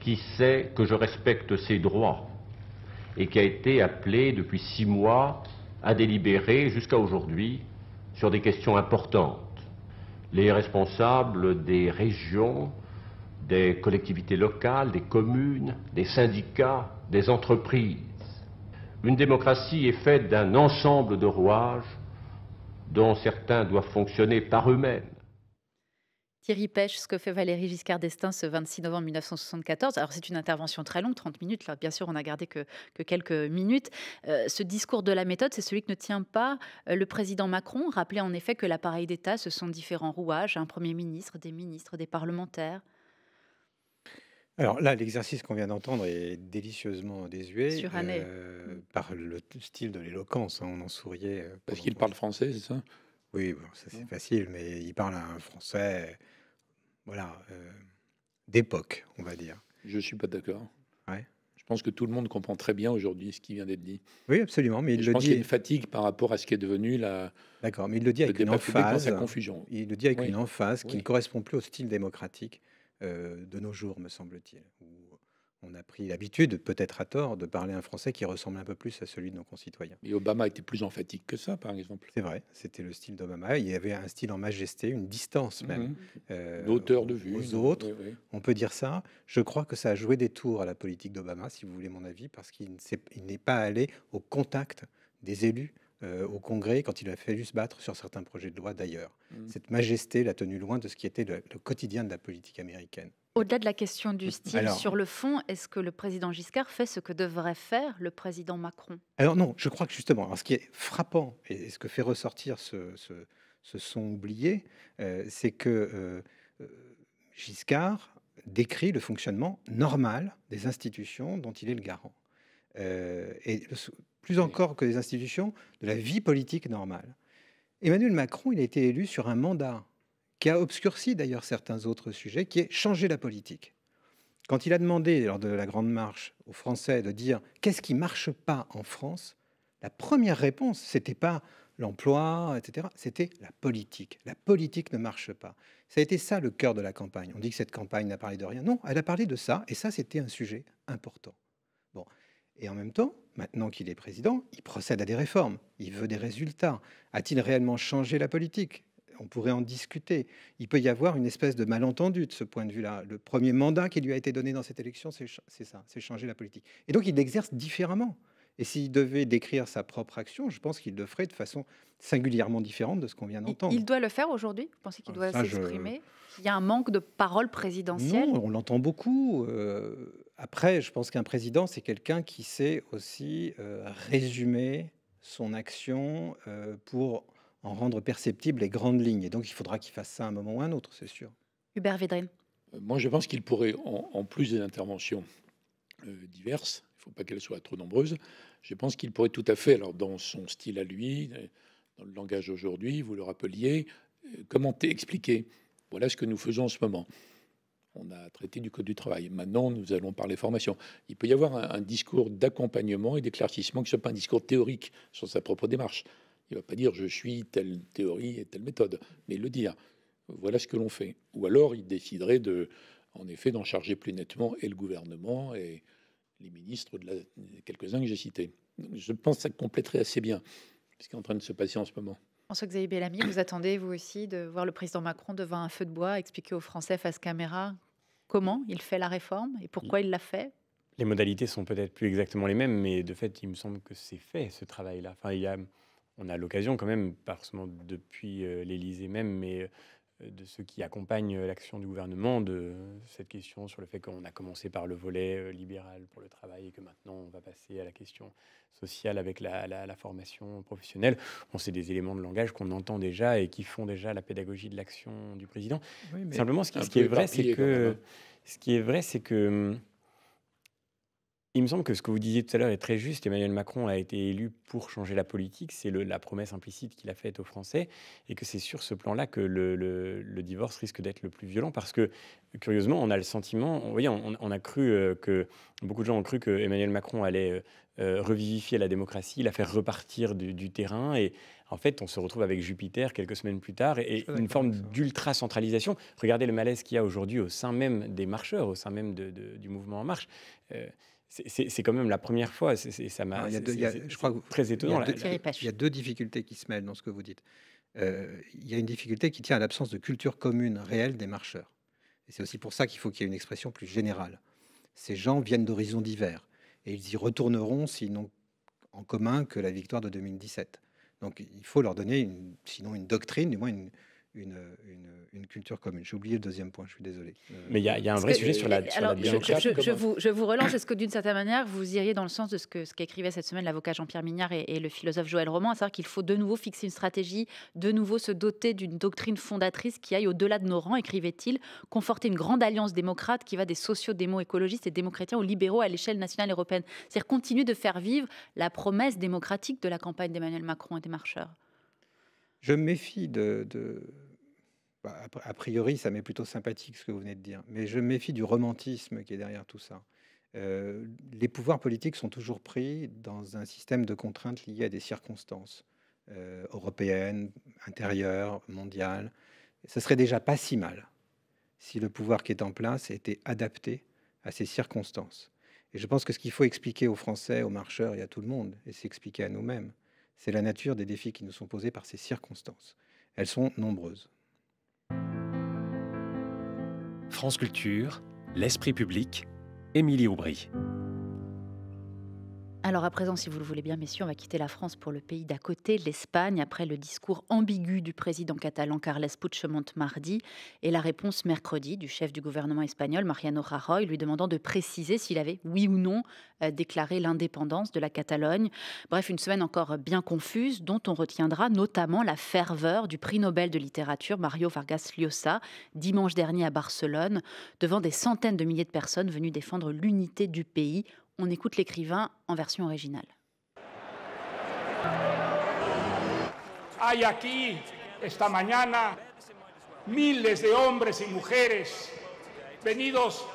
qui sait que je respecte ses droits et qui a été appelé depuis six mois à délibérer jusqu'à aujourd'hui sur des questions importantes. Les responsables des régions, des collectivités locales, des communes, des syndicats, des entreprises une démocratie est faite d'un ensemble de rouages dont certains doivent fonctionner par eux-mêmes. Thierry Pêche, ce que fait Valérie Giscard d'Estaing ce 26 novembre 1974. Alors c'est une intervention très longue, 30 minutes. bien sûr, on a gardé que, quelques minutes. Euh, ce discours de la méthode, c'est celui que ne tient pas euh, le président Macron. Rappelait en effet que l'appareil d'État, ce sont différents rouages, un Premier ministre, des ministres, des parlementaires. Alors là, l'exercice qu'on vient d'entendre est délicieusement désuet euh, mmh. par le style de l'éloquence. Hein, on en souriait. Euh, Parce qu'il parle français, c'est ça Oui, c'est mmh. facile, mais il parle un français, voilà, euh, d'époque, on va dire. Je suis pas d'accord. Ouais. Je pense que tout le monde comprend très bien aujourd'hui ce qui vient d'être dit. Oui, absolument, mais il je pense qu'il y a une fatigue par rapport à ce qui est devenu la, D'accord, mais il le dit avec une emphase, confusion. Il le dit avec une emphase qui ne correspond plus au style démocratique euh, de nos jours, me semble-t-il, où on a pris l'habitude, peut-être à tort, de parler un français qui ressemble un peu plus à celui de nos concitoyens. Et Obama était plus emphatique que ça, par exemple. C'est vrai, c'était le style d'Obama. Il y avait un style en majesté, une distance même. Mhm. Euh, D'auteur de vue. Aux autres, on peut dire ça. Je crois que ça a joué des tours à la politique d'Obama, si vous voulez mon avis, parce qu'il n'est pas allé au contact des élus euh, au Congrès quand il a fallu se battre sur certains projets de loi d'ailleurs. Mm. Cette majesté l'a tenu loin de ce qui était le, quotidien de la politique américaine. Au-delà de la question du mm. style, sur le fond, est-ce que le président Giscard fait ce que devrait faire le président Macron Alors non, je crois que justement, ce qui est frappant et ce que fait ressortir ce, ce, son oublié, euh, c'est que euh, Giscard décrit le fonctionnement normal des institutions dont il est le garant. et plus encore que les institutions, de la vie politique normale. Emmanuel Macron, il a été élu sur un mandat qui a obscurci d'ailleurs certains autres sujets, qui est changer la politique. Quand il a demandé lors de la Grande Marche aux Français de dire qu'est-ce qui ne marche pas en France, la première réponse, c'était pas l'emploi, etc. C'était la politique. La politique ne marche pas. Ça a été ça le cœur de la campagne. On dit que cette campagne n'a parlé de rien. Non, elle a parlé de ça, et ça, c'était un sujet important. Bon, et en même temps, Maintenant qu'il est président, il procède à des réformes, il veut des résultats. A-t-il réellement changé la politique on pourrait en discuter. Il peut y avoir une espèce de malentendu de ce point de vue-là. Le premier mandat qui lui a été donné dans cette élection, c'est ça, c'est changer la politique. Et donc il exerce différemment. Et s'il devait décrire sa propre action, je pense qu'il le ferait de façon singulièrement différente de ce qu'on vient d'entendre. Il doit le faire aujourd'hui Vous pensez qu'il ah, doit s'exprimer Il y a un manque de parole présidentielle Non, on l'entend beaucoup. Euh, après, je pense qu'un président, c'est quelqu'un qui sait aussi euh, résumer son action euh, pour en rendre perceptibles les grandes lignes. Et donc, il faudra qu'il fasse ça à un moment ou à un autre, c'est sûr. Hubert Védrine. Moi, je pense qu'il pourrait, en, plus des interventions diverses, faut pas qu'elles soient trop nombreuses. Je pense qu'il pourrait tout à fait, alors dans son style à lui, dans le langage aujourd'hui, vous le rappeliez, euh, commenter, expliquer. Voilà ce que nous faisons en ce moment. On a traité du Code du travail. Maintenant, nous allons parler formation. Il peut y avoir un, discours d'accompagnement et d'éclaircissement qui ne soit pas un discours théorique sur sa propre démarche. Il ne va pas dire je suis telle théorie et telle méthode, mais le dire. Voilà ce que l'on fait. Ou alors, il déciderait de, en effet, d'en charger plus nettement et le gouvernement et, les ministres, de quelques-uns que j'ai cités. je pense que ça compléterait assez bien ce qui est en train de se passer en ce moment. François-Xavier Bellamy, vous attendez, vous aussi, de voir le président Macron devant un feu de bois expliquer aux Français face caméra comment il fait la réforme et pourquoi il l'a fait Les modalités sont peut-être plus exactement les mêmes, mais de fait, il me semble que c'est fait, ce travail-là. Enfin, il y a, on a l'occasion quand même, ce forcément depuis euh, l'Élysée même, mais euh, de ceux qui accompagnent euh, l'action du gouvernement, de cette question sur le fait qu'on a commencé par le volet euh, libéral pour le travail et que maintenant on va passer à la question sociale avec la, formation professionnelle. Bon, c'est des éléments de langage qu'on entend déjà et qui font déjà la pédagogie de l'action du président. Simplement, est vrai, c'est que hein. ce qui est vrai, c'est que hum, il me semble que ce que vous disiez tout à l'heure est très juste. Emmanuel Macron a été élu pour changer la politique. C'est la promesse implicite qu'il a faite aux Français. Et que c'est sur ce plan-là que le, divorce risque d'être le plus violent. Parce que, curieusement, on a le sentiment, vous voyez, on, a cru euh, que, beaucoup de gens ont cru que Emmanuel Macron allait euh, euh, revivifier la démocratie, la faire repartir du, terrain. Et en fait, on se retrouve avec Jupiter quelques semaines plus tard et, une forme d'ultra-centralisation. Regardez le malaise qu'il y a aujourd'hui au sein même des marcheurs, au sein même du mouvement En Marche. C'est quand même la première fois. C'est ça m'a. Je très étonnant. Il y, a deux difficultés qui se mêlent dans ce que vous dites. Euh, il y a une difficulté qui tient à l'absence de culture commune réelle des marcheurs. c'est aussi pour ça qu'il faut qu'il y ait une expression plus générale. Ces gens viennent d'horizons divers et ils y retourneront s'ils n'ont en commun que la victoire de 2017. Donc il faut leur donner, sinon une doctrine, du moins une, une, culture commune. J'ai oublié le deuxième point, je suis désolé. Euh, Mais il y, a un vrai sujet sur la, euh, sur je, vous, je, vous, relance. Est-ce que d'une certaine manière, vous iriez dans le sens de ce ce qu'écrivait cette semaine l'avocat Jean-Pierre Mignard et, le philosophe Joël Roman, c'est-à-dire qu'il faut de nouveau fixer une stratégie, de nouveau se doter d'une doctrine fondatrice qui aille au-delà de nos rangs, écrivait-il, conforter une grande alliance démocrate qui va des sociaux, écologistes et démocratiens aux libéraux à l'échelle nationale européenne. C'est-à-dire continuer de faire vivre la promesse démocratique de la campagne d'Emmanuel Macron et des marcheurs. Je me méfie de, bah, a priori, ça m'est plutôt sympathique ce que vous venez de dire, mais je méfie du romantisme qui est derrière tout ça. Euh, les pouvoirs politiques sont toujours pris dans un système de contraintes liées à des circonstances euh, européennes, intérieures, mondiales. Ce serait déjà pas si mal si le pouvoir qui est en place était adapté à ces circonstances. Et je pense que ce qu'il faut expliquer aux Français, aux marcheurs et à tout le monde, et s'expliquer à nous-mêmes, c'est la nature des défis qui nous sont posés par ces circonstances. Elles sont nombreuses. France Culture, l'esprit public, Émilie Aubry. Alors à présent, si vous le voulez bien, messieurs, on va quitter la France pour le pays d'à côté, l'Espagne, après le discours ambigu du président catalan Carles Puigdemont mardi et la réponse mercredi du chef du gouvernement espagnol Mariano Rajoy lui demandant de préciser s'il avait, oui ou non, euh, déclaré l'indépendance de la Catalogne. Bref, une semaine encore bien confuse dont on retiendra notamment la ferveur du prix Nobel de littérature Mario Vargas Llosa dimanche dernier à Barcelone devant des centaines de milliers de personnes venues défendre l'unité du pays On écoute l'écrivain en version originale. Hay aquí, esta mañana, miles de hombres y mujeres venidos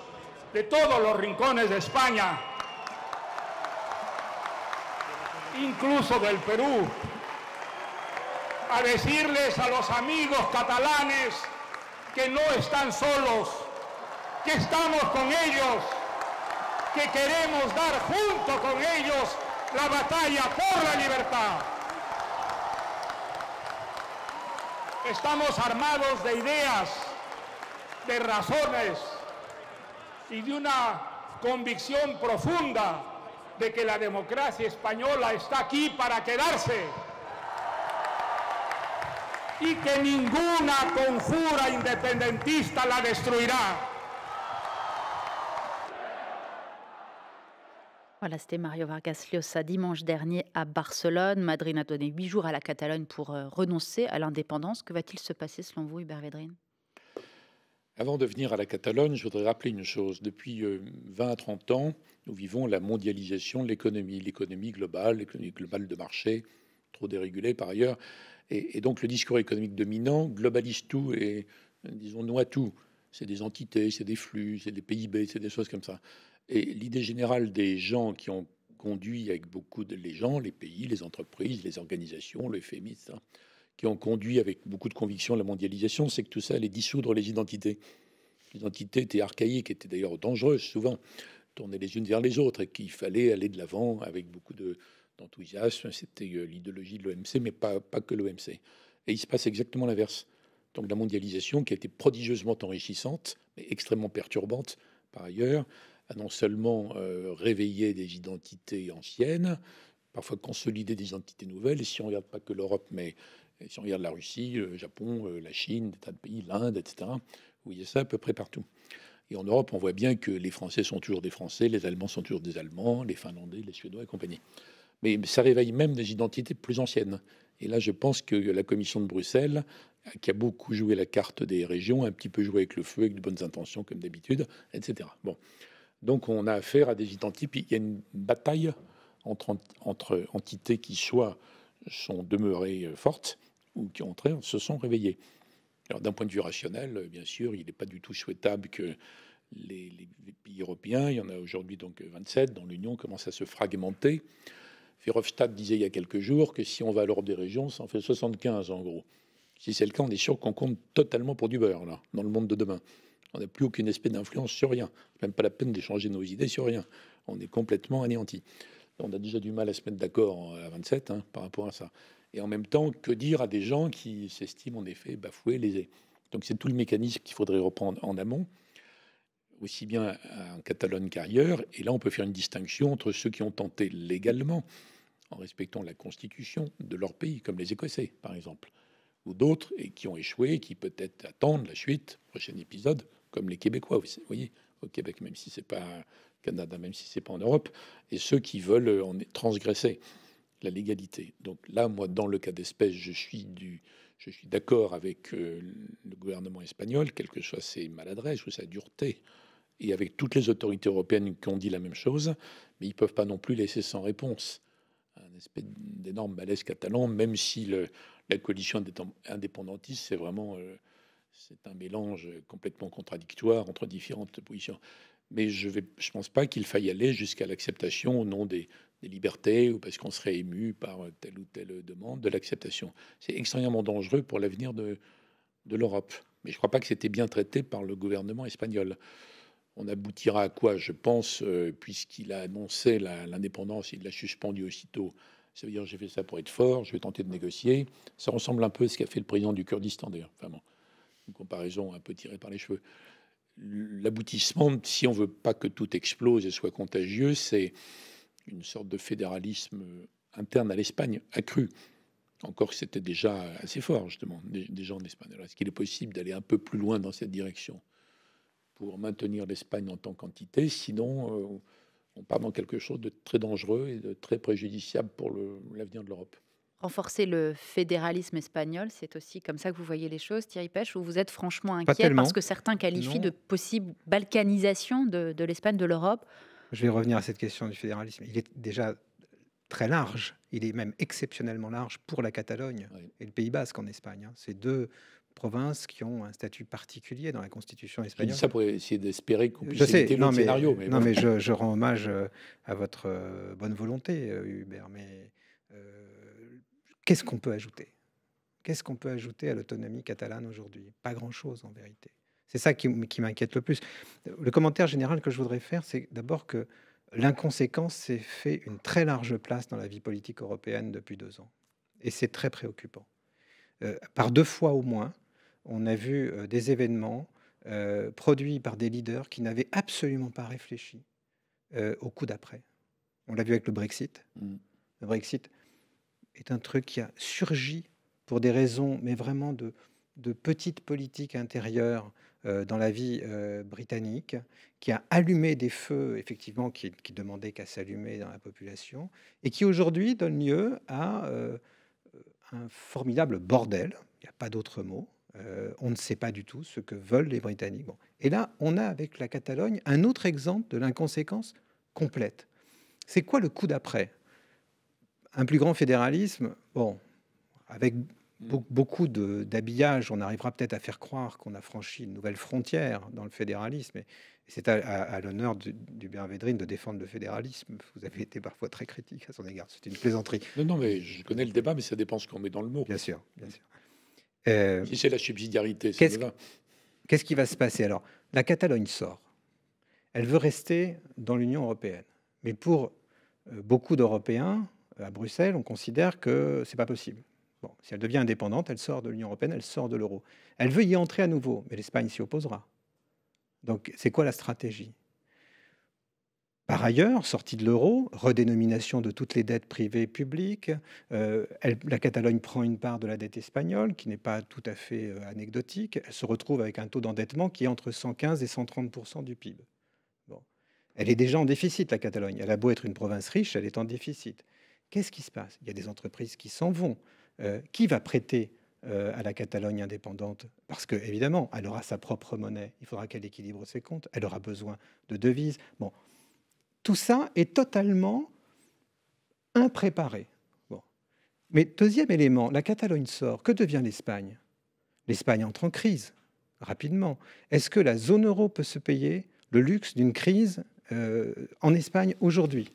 de todos los rincones de España, incluso del Perú, a decirles a los amigos catalanes que no están solos, que estamos con ellos, que queremos dar junto con ellos la batalla por la libertad. Estamos armados de ideas, de razones y de una convicción profunda de que la democracia española está aquí para quedarse y que ninguna conjura independentista la destruirá. Voilà, c'était Mario Vargas Llosa dimanche dernier à Barcelone. Madrid a donné huit jours à la Catalogne pour euh, renoncer à l'indépendance. Que va-t-il se passer selon vous, Hubert Védrine Avant de venir à la Catalogne, je voudrais rappeler une chose. Depuis 20 à 30 ans, nous vivons la mondialisation de l'économie, l'économie globale, l'économie globale de marché, trop dérégulée par ailleurs. Et, et donc le discours économique dominant globalise tout et, disons, noie tout. C'est des entités, c'est des flux, c'est des PIB, c'est des choses comme ça. Et l'idée générale des gens qui ont conduit avec beaucoup de les gens, les pays, les entreprises, les organisations, le FMI, hein, qui ont conduit avec beaucoup de conviction la mondialisation, c'est que tout ça allait dissoudre les identités. L'identité était archaïque, était d'ailleurs dangereuses, souvent, tournées les unes vers les autres, et qu'il fallait aller de l'avant avec beaucoup de, d'enthousiasme. C'était euh, l'idéologie de l'OMC, mais pas, pas que l'OMC. Et il se passe exactement l'inverse. Donc la mondialisation, qui a été prodigieusement enrichissante, mais extrêmement perturbante par ailleurs, non seulement euh, réveiller des identités anciennes, parfois consolider des identités nouvelles. Et si on regarde pas que l'Europe, mais si on regarde la Russie, euh, le Japon, euh, la Chine, des tas de pays, l'Inde, etc., vous voyez ça à peu près partout. Et en Europe, on voit bien que les Français sont toujours des Français, les Allemands sont toujours des Allemands, les Finlandais, les Suédois et compagnie. Mais ça réveille même des identités plus anciennes. Et là, je pense que la commission de Bruxelles, qui a beaucoup joué la carte des régions, a un petit peu joué avec le feu, avec de bonnes intentions, comme d'habitude, etc. Bon. Donc on a affaire à des identités. Il y a une bataille entre, entités qui soit sont demeurées euh, fortes ou qui, ont se sont réveillées. Alors d'un point de vue rationnel, euh, bien sûr, il n'est pas du tout souhaitable que les, pays européens, il y en a aujourd'hui donc 27, euh, dans l'Union commencent à se fragmenter. Verhofstadt disait il y a quelques jours que si on va à l'Europe des régions, ça en fait 75 en gros. Si c'est le cas, on est sûr qu'on compte totalement pour du beurre là, dans le monde de demain. On n'a plus aucune espèce d'influence sur rien. Même pas la peine d'échanger nos idées sur rien. On est complètement anéanti. On a déjà du mal à se mettre d'accord euh, à 27 hein, par rapport à ça. Et en même temps, que dire à des gens qui s'estiment en effet bafoués, lésés Donc c'est tout le mécanisme qu'il faudrait reprendre en amont, aussi bien euh, en Catalogne qu'ailleurs. Et là, on peut faire une distinction entre ceux qui ont tenté légalement, en respectant la constitution de leur pays, comme les Écossais par exemple, ou d'autres, et qui ont échoué, qui peut-être attendent la suite, prochain épisode, comme les Québécois, vous voyez, au Québec, même si c'est pas Canada, même si c'est pas en Europe, et ceux qui veulent euh, en transgresser la légalité. Donc là, moi, dans le cas d'espèce, je suis du, je suis d'accord avec euh, le gouvernement espagnol, quelle que soit ses maladresses ou sa dureté, et avec toutes les autorités européennes qui ont dit la même chose, mais ils peuvent pas non plus laisser sans réponse un espèce d'énorme malaise catalan, même si le, la coalition indépendantiste, c'est vraiment euh, c'est un mélange complètement contradictoire entre différentes positions. Mais je ne je pense pas qu'il faille aller jusqu'à l'acceptation au nom des, libertés ou parce qu'on serait ému par telle ou telle demande de l'acceptation. C'est extrêmement dangereux pour l'avenir de, de l'Europe. Mais je ne crois pas que c'était bien traité par le gouvernement espagnol. On aboutira à quoi, je pense, euh, puisqu'il a annoncé l'indépendance, il l'a suspendu aussitôt. Ça veut dire, j'ai fait ça pour être fort, je vais tenter de négocier. Ça ressemble un peu à ce qu'a fait le président du Kurdistan, d'ailleurs une comparaison un peu tirée par les cheveux. L'aboutissement, si on veut pas que tout explose et soit contagieux, c'est une sorte de fédéralisme interne à l'Espagne accru. Encore que c'était déjà assez fort, justement, déjà en Espagne. Alors, est-ce qu'il est possible d'aller un peu plus loin dans cette direction pour maintenir l'Espagne en tant qu'entité Sinon, euh, on part dans quelque chose de très dangereux et de très préjudiciable pour l'avenir de l'Europe renforcer le fédéralisme espagnol C'est aussi comme ça que vous voyez les choses, Thierry Pêche, ou vous êtes franchement inquiet parce que certains qualifient de possible balkanisation de l'Espagne, de l'Europe Je vais revenir à cette question du fédéralisme. Il est déjà très large, il est même exceptionnellement large pour la Catalogne et le Pays basque en Espagne. Hein. Ces deux provinces qui ont un statut particulier dans la Constitution espagnole. ça pourrait essayer d'espérer qu'on puisse non, scénario. non, mais je, rends hommage euh, à votre euh, bonne volonté, euh, Hubert. Mais Qu'est-ce qu'on peut ajouter Qu'est-ce qu'on peut ajouter à l'autonomie catalane aujourd'hui Pas grand-chose en vérité. C'est ça qui, m'inquiète le plus. Le commentaire général que je voudrais faire, c'est d'abord que l'inconséquence s'est fait une très large place dans la vie politique européenne depuis deux ans. Et c'est très préoccupant. Euh, par deux fois au moins, on a vu euh, des événements euh, produits par des leaders qui n'avaient absolument pas réfléchi au coup d'après. On l'a vu avec le Brexit. Mm. Le Brexit, est un truc qui a surgi pour des raisons, mais vraiment de, de petite politique intérieure euh, dans la vie euh, britannique, qui a allumé des feux, effectivement, qui, qui demandaient qu'à s'allumer dans la population, et qui aujourd'hui donne lieu à euh, un formidable bordel, il n'y a pas d'autre mot. on ne sait pas du tout ce que veulent les Britanniques. Et là, on a avec la Catalogne un autre exemple de l'inconséquence complète. C'est quoi le coup d'après un plus grand fédéralisme, bon, avec beaucoup d'habillage, on arrivera peut-être à faire croire qu'on a franchi une nouvelle frontière dans le fédéralisme. Et c'est à, l'honneur du, du Védrine de défendre le fédéralisme. Vous avez été parfois très critique à son égard. C'est une plaisanterie. Non, non, mais je connais le débat, mais ça dépend ce qu'on met dans le mot. Bien sûr, bien sûr. Euh, euh, si c'est la subsidiarité, qu'est-ce qui va se passer alors La Catalogne sort. Elle veut rester dans l'Union européenne. Mais pour euh, beaucoup d'Européens, à Bruxelles, on considère que c'est pas possible. Bon, si elle devient indépendante, elle sort de l'Union européenne, elle sort de l'euro. Elle veut y entrer à nouveau, mais l'Espagne s'y opposera. Donc, c'est quoi la stratégie Par ailleurs, sortie de l'euro, redénomination de toutes les dettes privées et publiques, euh, la Catalogne prend une part de la dette espagnole, qui n'est pas tout à fait euh, anecdotique, elle se retrouve avec un taux d'endettement qui est entre 115 et 130 du PIB. Bon. Elle est déjà en déficit, la Catalogne. Elle a beau être une province riche, elle est en déficit. Qu'est-ce qui se passe Il y a des entreprises qui s'en vont. Euh, qui va prêter euh, à la Catalogne indépendante Parce que, évidemment, elle aura sa propre monnaie. Il faudra qu'elle équilibre ses comptes. Elle aura besoin de devises. Bon, tout ça est totalement impréparé. Bon. Mais deuxième élément, la Catalogne sort. Que devient l'Espagne L'Espagne entre en crise rapidement. Est-ce que la zone euro peut se payer le luxe d'une crise euh, en Espagne aujourd'hui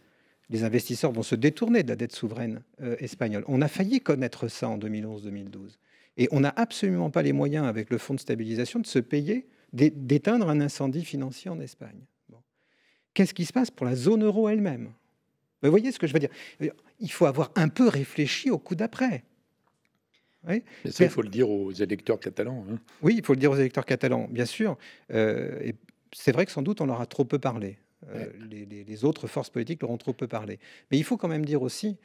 les investisseurs vont se détourner de la dette souveraine euh, espagnole. On a failli connaître ça en 2011-2012. Et on n'a absolument pas les moyens, avec le fonds de stabilisation, de se payer, d'éteindre un incendie financier en Espagne. Qu'est-ce qui se passe pour la zone euro elle-même Vous voyez ce que je veux dire Il faut avoir un peu réfléchi au coup d'après. Oui. Ça, il faut le dire aux électeurs catalans. Hein. Oui, il faut le dire aux électeurs catalans, bien sûr. Euh, c'est vrai que sans doute on leur a trop peu parlé. Euh, les, autres forces politiques leur ont trop peu parlé. Mais il faut quand même dire aussi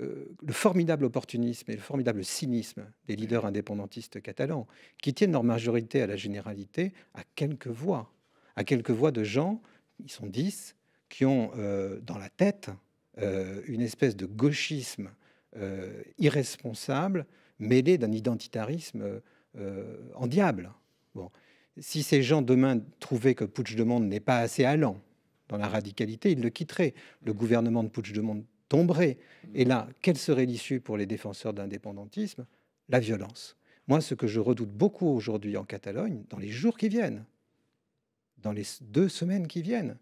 euh, le formidable opportunisme et le formidable cynisme des leaders indépendantistes catalans, qui tiennent leur majorité à la généralité à quelques voix, à quelques voix de gens, ils sont dix, qui ont euh, dans la tête une espèce de gauchisme irresponsable mêlé d'un identitarisme en diable. Bon. Si ces gens demain trouvaient que Putsch Monde n'est pas assez allant, dans la radicalité, il le quitterait. Le gouvernement de Puigdemont tomberait. Et là, quelle serait l'issue pour les défenseurs d'indépendantisme La violence. Moi, ce que je redoute beaucoup aujourd'hui en Catalogne, dans les jours qui viennent, dans les deux semaines qui viennent,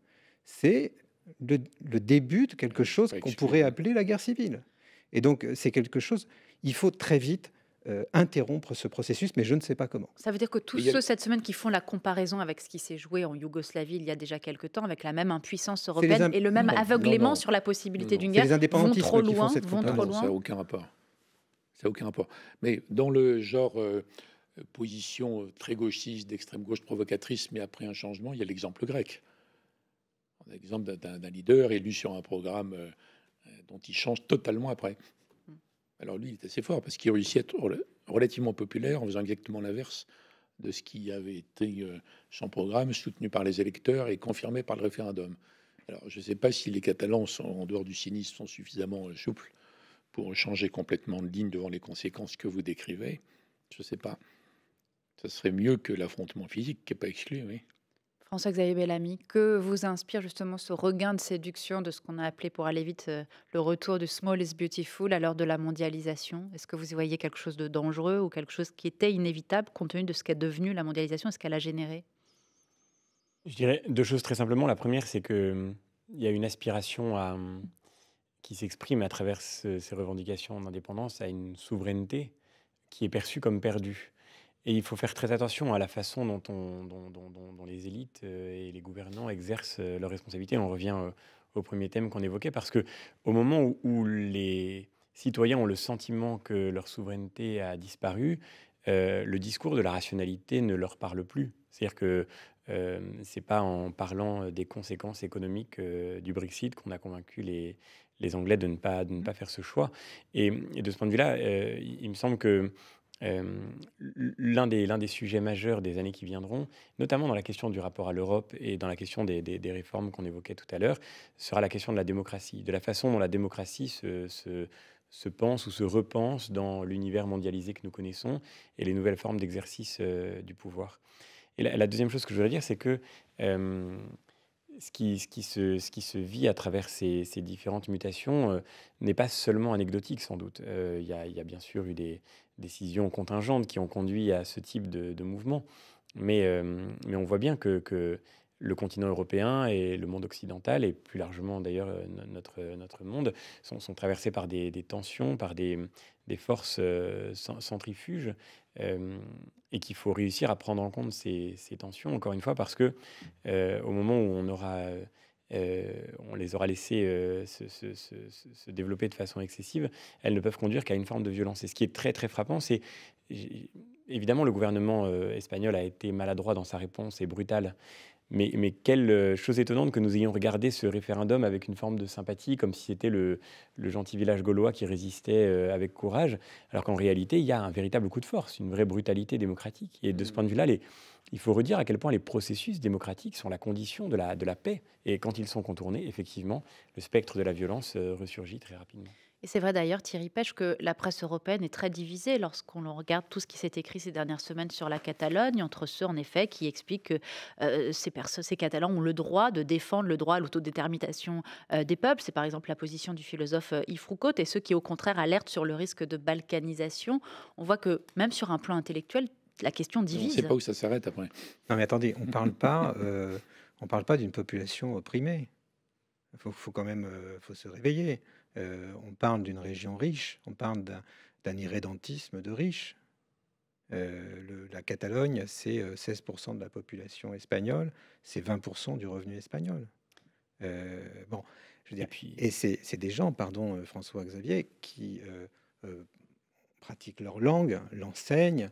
c'est le, début de quelque chose qu'on pourrait appeler la guerre civile. Et donc, c'est quelque chose, il faut très vite euh, interrompre ce processus, mais je ne sais pas comment. Ça veut dire que tous ceux cette semaine qui font la comparaison avec ce qui s'est joué en Yougoslavie il y a déjà quelque temps, avec la même impuissance européenne et le même aveuglément sur la possibilité d'une guerre, les indépendants vont trop loin, Ça n'a aucun rapport. Ça aucun rapport. Mais dans le genre euh, position euh, très gauchiste, d'extrême gauche provocatrice, mais après un changement, il y a l'exemple grec. L'exemple d'un leader élu sur un programme dont il change totalement après. Alors lui, il est assez fort parce qu'il réussit à être relativement populaire en faisant exactement l'inverse de ce qui avait été euh, son programme, soutenu par les électeurs et confirmé par le référendum. Alors je ne sais pas si les Catalans, en dehors du cynisme, sont suffisamment euh, souples pour changer complètement de ligne devant les conséquences que vous décrivez. Je ne sais pas. Ça serait mieux que l'affrontement physique qui n'est pas exclu, oui. François-Xavier Bellamy, que vous inspire justement ce regain de séduction de ce qu'on a appelé pour aller vite euh, le retour du small is beautiful à l'heure de la mondialisation Est-ce que vous y voyez quelque chose de dangereux ou quelque chose qui était inévitable compte tenu de ce qu'est devenue la mondialisation et ce qu'elle a généré Je dirais deux choses très simplement. La première, c'est qu'il hum, y a une aspiration hum, qui s'exprime à travers ces revendications d'indépendance à une souveraineté qui est perçue comme perdue. Et il faut faire très attention à la façon dont, on, dont, les élites euh, et les gouvernants exercent euh, leurs responsabilités. On revient euh, au premier thème qu'on évoquait, parce que au moment où, les citoyens ont le sentiment que leur souveraineté a disparu, le discours de la rationalité ne leur parle plus. C'est-à-dire que euh, c'est pas en parlant des conséquences économiques du Brexit qu'on a convaincu les, Anglais de ne, pas, ne pas faire ce choix. Et, et de ce point de vue-là, il me semble que l'un des, sujets majeurs des années qui viendront, notamment dans la question du rapport à l'Europe et dans la question des, réformes qu'on évoquait tout à l'heure, sera la question de la démocratie, de la façon dont la démocratie se, pense ou se repense dans l'univers mondialisé que nous connaissons et les nouvelles formes d'exercice euh, du pouvoir. Et la, deuxième chose que je voudrais dire, c'est que ce, qui, se, vit à travers ces, différentes mutations euh, n'est pas seulement anecdotique, sans doute. Euh, il y, a bien sûr eu des, décisions contingentes qui ont conduit à ce type de, mouvement. Mais, euh, mais, on voit bien que, que, le continent européen et le monde occidental, et plus largement d'ailleurs euh, notre, euh, notre monde, sont, sont traversés par des, tensions, par des, des forces centrifuges, et qu'il faut réussir à prendre en compte ces, ces, tensions, encore une fois, parce que au moment où on aura euh, on les aura laissées euh, se, développer de façon excessive, elles ne peuvent conduire qu'à une forme de violence. Et ce qui est très très frappant, c'est évidemment le gouvernement euh, espagnol a été maladroit dans sa réponse et brutal mais, quelle euh, chose étonnante que nous ayons regardé ce référendum avec une forme de sympathie, comme si c'était le, gentil village gaulois qui résistait euh, avec courage, alors qu'en réalité, il y a un véritable coup de force, une vraie brutalité démocratique. Et de ce mm. point de vue-là, il faut redire à quel point les processus démocratiques sont la condition de la, de la paix. Et quand ils sont contournés, effectivement, le spectre de la violence euh, ressurgit très rapidement. Et c'est vrai d'ailleurs, Thierry Pêche, que la presse européenne est très divisée lorsqu'on regarde tout ce qui s'est écrit ces dernières semaines sur la Catalogne, entre ceux en effet qui expliquent que euh, ces, Catalans ont le droit de défendre le droit à l'autodétermination euh, des peuples. C'est par exemple la position du philosophe euh, Yves Foucault, et ceux qui au contraire alertent sur le risque de balkanisation. On voit que même sur un plan intellectuel, la question divise. On ne sait pas où ça s'arrête après. Non mais attendez, on ne parle pas, parle pas d'une population opprimée. Il faut, faut, quand même, faut se réveiller. Euh, on parle d'une région riche, on parle d'un irrédentisme de riches. Euh, la Catalogne, c'est 16% euh, de la population espagnole, c'est 20% du revenu espagnol. bon, je veux dire, puis... et c'est des gens, pardon François-Xavier, qui pratiquent leur langue, l'enseignent,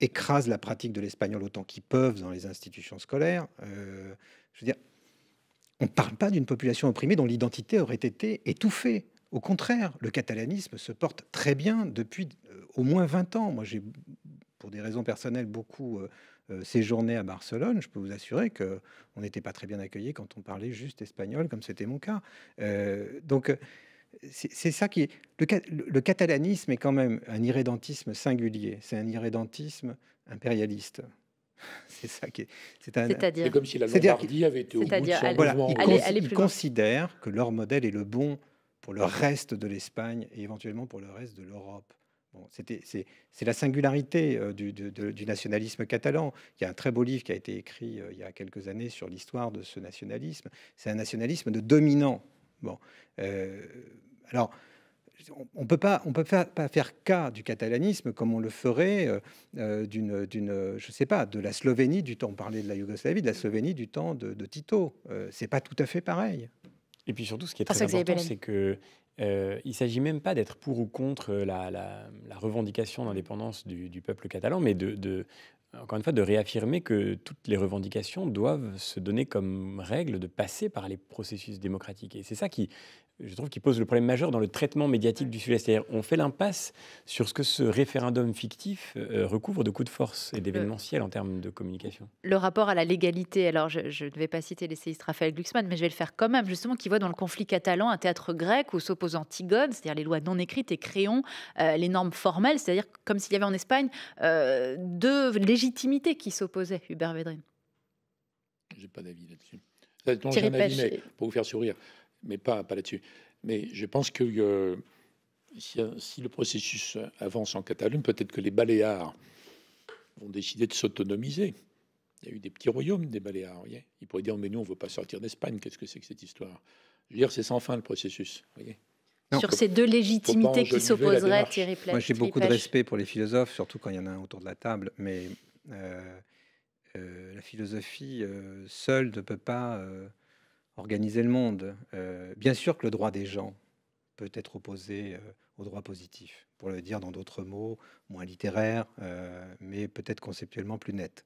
écrasent la pratique de l'espagnol autant qu'ils peuvent dans les institutions scolaires. je veux dire, on ne parle pas d'une population opprimée dont l'identité aurait été étouffée. Au contraire, le catalanisme se porte très bien depuis euh, au moins 20 ans. Moi, j'ai, pour des raisons personnelles, beaucoup euh, euh, séjourné à Barcelone. Je peux vous assurer qu'on n'était pas très bien accueillis quand on parlait juste espagnol, comme c'était mon cas. donc, c'est ça qui est. le, catalanisme est quand même un irrédentisme singulier. C'est un irrédentisme impérialiste. C'est ça qui C'est comme si la Lombardie avait été au bout de son mouvement. ils, considèrent que leur modèle est le bon pour le reste de l'Espagne et éventuellement pour le reste de l'Europe. Bon, c'est la singularité euh, du, du, nationalisme catalan. Il y a un très beau livre qui a été écrit euh, il y a quelques années sur l'histoire de ce nationalisme. C'est un nationalisme de dominant. Bon, euh, alors on ne peut pas, on peut faire, pas faire cas du catalanisme comme on le ferait euh, euh, d'une, d'une, je sais pas, de la Slovénie du temps. On de la Yougoslavie, de la Slovénie du temps de, Tito. Euh, c'est pas tout à fait pareil. Et puis surtout, ce qui est ah, très important, c'est que il s'agit même pas d'être pour ou contre la, revendication d'indépendance du, peuple catalan, mais de, de, encore une fois, de réaffirmer que toutes les revendications doivent se donner comme règle de passer par les processus démocratiques. Et c'est ça qui je trouve qu'il pose le problème majeur dans le traitement médiatique du sujet. C'est-à-dire, on fait l'impasse sur ce que ce référendum fictif euh, recouvre de coups de force et d'événementiel en termes de communication. Le rapport à la légalité, alors je, ne vais pas citer l'essayiste Raphaël Glucksmann, mais je vais le faire quand même, justement, qui voit dans le conflit catalan un théâtre grec où s'oppose Antigone, c'est-à-dire les lois non écrites, et créons euh, les normes formelles, c'est-à-dire comme s'il y avait en Espagne euh, deux légitimités qui s'opposaient, Hubert Védrine. n'ai pas d'avis là-dessus. Thierry avis, pour vous faire sourire mais pas, pas là-dessus. Mais je pense que euh, si, le processus avance en Catalogne, peut-être que les Baléares vont décider de s'autonomiser. Il y a eu des petits royaumes des Baléares. Voyez Ils pourraient dire, oh, mais nous, on ne veut pas sortir d'Espagne. Qu'est-ce que c'est que cette histoire Je veux dire, c'est sans fin le processus. Voyez sur ces deux légitimités qui s'opposeraient, Thierry Play Moi, j'ai beaucoup de respect pour les philosophes, surtout quand il y en a un autour de la table, mais euh, euh, la philosophie seule ne peut pas organiser le monde. Euh, bien sûr que le droit des gens peut être opposé euh, au droit positif, pour le dire dans d'autres mots, moins littéraires, euh, mais peut-être conceptuellement plus net.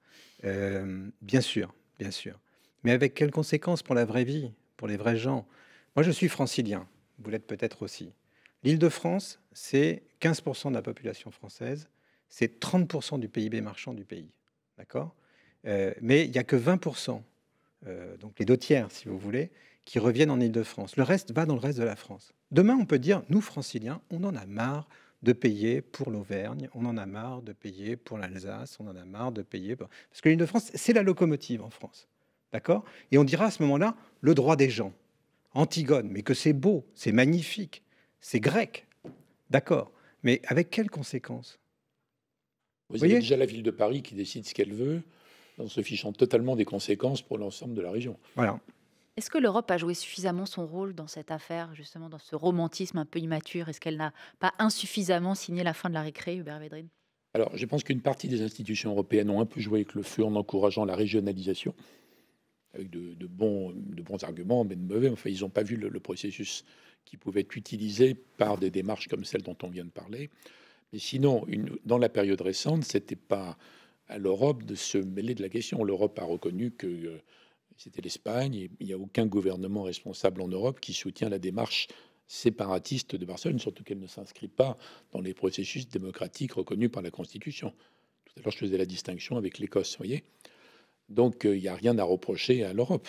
bien sûr, bien sûr. Mais avec quelles conséquences pour la vraie vie, pour les vrais gens Moi, je suis francilien, vous l'êtes peut-être aussi. L'Île-de-France, c'est 15% de la population française, c'est 30% du PIB marchand du pays. D'accord Mais il n'y a que 20% euh, donc les deux tiers, si vous voulez, qui reviennent en Ile-de-France. Le reste va dans le reste de la France. Demain, on peut dire, nous, franciliens, on en a marre de payer pour l'Auvergne, on en a marre de payer pour l'Alsace, on en a marre de payer. Parce que l'Île-de-France, c'est la locomotive en France. D'accord Et on dira à ce moment-là le droit des gens. Antigone, mais que c'est beau, c'est magnifique, c'est grec. D'accord. Mais avec quelles conséquences Vous, avez déjà la ville de Paris qui décide ce qu'elle veut en se fichant totalement des conséquences pour l'ensemble de la région. Voilà. Est-ce que l'Europe a joué suffisamment son rôle dans cette affaire, justement, dans ce romantisme un peu immature Est-ce qu'elle n'a pas insuffisamment signé la fin de la récré, Hubert Védrine Alors, je pense qu'une partie des institutions européennes ont un peu joué avec le feu en encourageant la régionalisation, avec de, bons, de bons, arguments, mais de mauvais. Enfin, ils n'ont pas vu le, processus qui pouvait être utilisé par des démarches comme celle dont on vient de parler. Mais sinon, une, dans la période récente, c'était pas à l'Europe de se mêler de la question. L'Europe a reconnu que euh, c'était l'Espagne, il n'y a aucun gouvernement responsable en Europe qui soutient la démarche séparatiste de Barcelone, surtout qu'elle ne s'inscrit pas dans les processus démocratiques reconnus par la Constitution. Tout à l'heure, je faisais la distinction avec l'Écosse, voyez. Donc, euh, il n'y a rien à reprocher à l'Europe.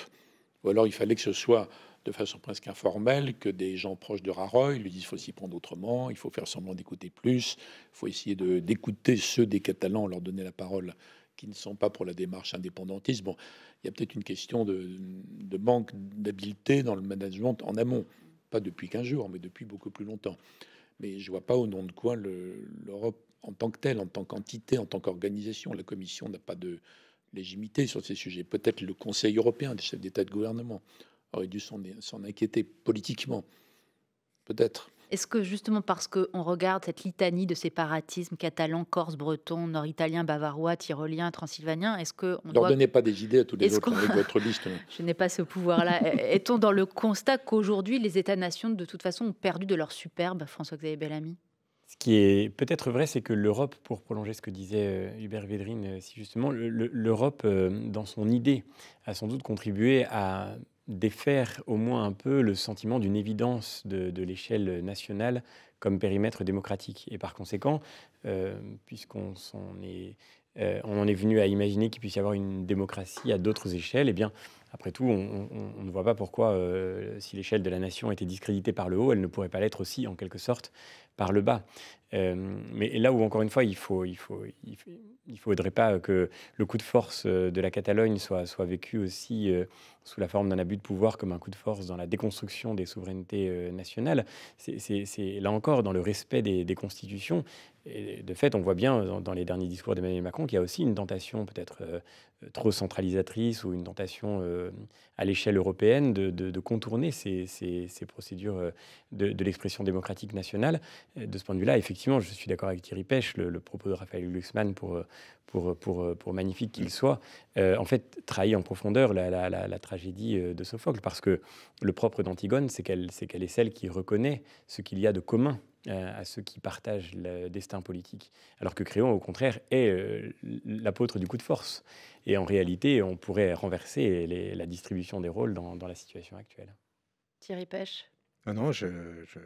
Ou alors, il fallait que ce soit de façon presque informelle que des gens proches de Raroy lui disent qu'il faut s'y prendre autrement, il faut faire semblant d'écouter plus, il faut essayer d'écouter ceux des Catalans, leur donner la parole qui ne sont pas pour la démarche indépendantiste. Bon, il y a peut-être une question de, manque d'habileté dans le management en amont, pas depuis 15 jours, mais depuis beaucoup plus longtemps. Mais je ne vois pas au nom de quoi l'Europe en tant que telle, en tant qu'entité, en tant qu'organisation, la Commission n'a pas de légitimité sur ces sujets. Peut-être le Conseil européen des chefs d'État et de gouvernement aurait dû s'en inquiéter politiquement, peut-être. Est-ce que justement parce qu'on regarde cette litanie de séparatisme catalan, corse, breton, nord-italien, bavarois, tyrolien, transylvanien, est-ce que on Leur donnez pas des idées à tous les autres avec votre liste. Je n'ai pas ce pouvoir-là. Est-on dans le constat qu'aujourd'hui les États-nations de toute façon ont perdu de leur superbe, François-Xavier Bellamy ce qui est peut-être vrai, c'est que l'Europe, pour prolonger ce que disait euh, Hubert Védrine, euh, si justement l'Europe, euh, dans son idée, a sans doute contribué à défaire au moins un peu le sentiment d'une évidence de, l'échelle nationale comme périmètre démocratique. Et par conséquent, euh, puisqu'on est, euh, on en est venu à imaginer qu'il puisse y avoir une démocratie à d'autres échelles, eh bien, après tout, on, ne voit pas pourquoi, euh, si l'échelle de la nation était discréditée par le haut, elle ne pourrait pas l'être aussi, en quelque sorte, par le bas. Euh, mais là où, encore une fois, il ne faut, il faut, il, faudrait pas que le coup de force euh, de la Catalogne soit, soit vécu aussi sous la forme d'un abus de pouvoir comme un coup de force dans la déconstruction des souverainetés nationales. C'est là encore dans le respect des, constitutions. de fait, on voit bien dans, dans les derniers discours d'Emmanuel Macron qu'il y a aussi une tentation peut-être trop centralisatrice ou une tentation euh, à l'échelle européenne de, contourner ces, procédures euh, de, l'expression démocratique nationale. Euh, de ce point de vue-là, effectivement, je suis d'accord avec Thierry Pêche, le, propos de Raphaël Glucksmann, pour, magnifique qu'il soit, en fait, trahit en profondeur la, tragédie de Sophocle, parce que le propre d'Antigone, c'est qu'elle est celle qui reconnaît ce qu'il y a de commun euh, à ceux qui partagent le destin politique. Alors que Créon, au contraire, est euh, l'apôtre du coup de force. Et en réalité, on pourrait renverser la distribution des rôles dans, dans la situation actuelle. Thierry Pêche non, je,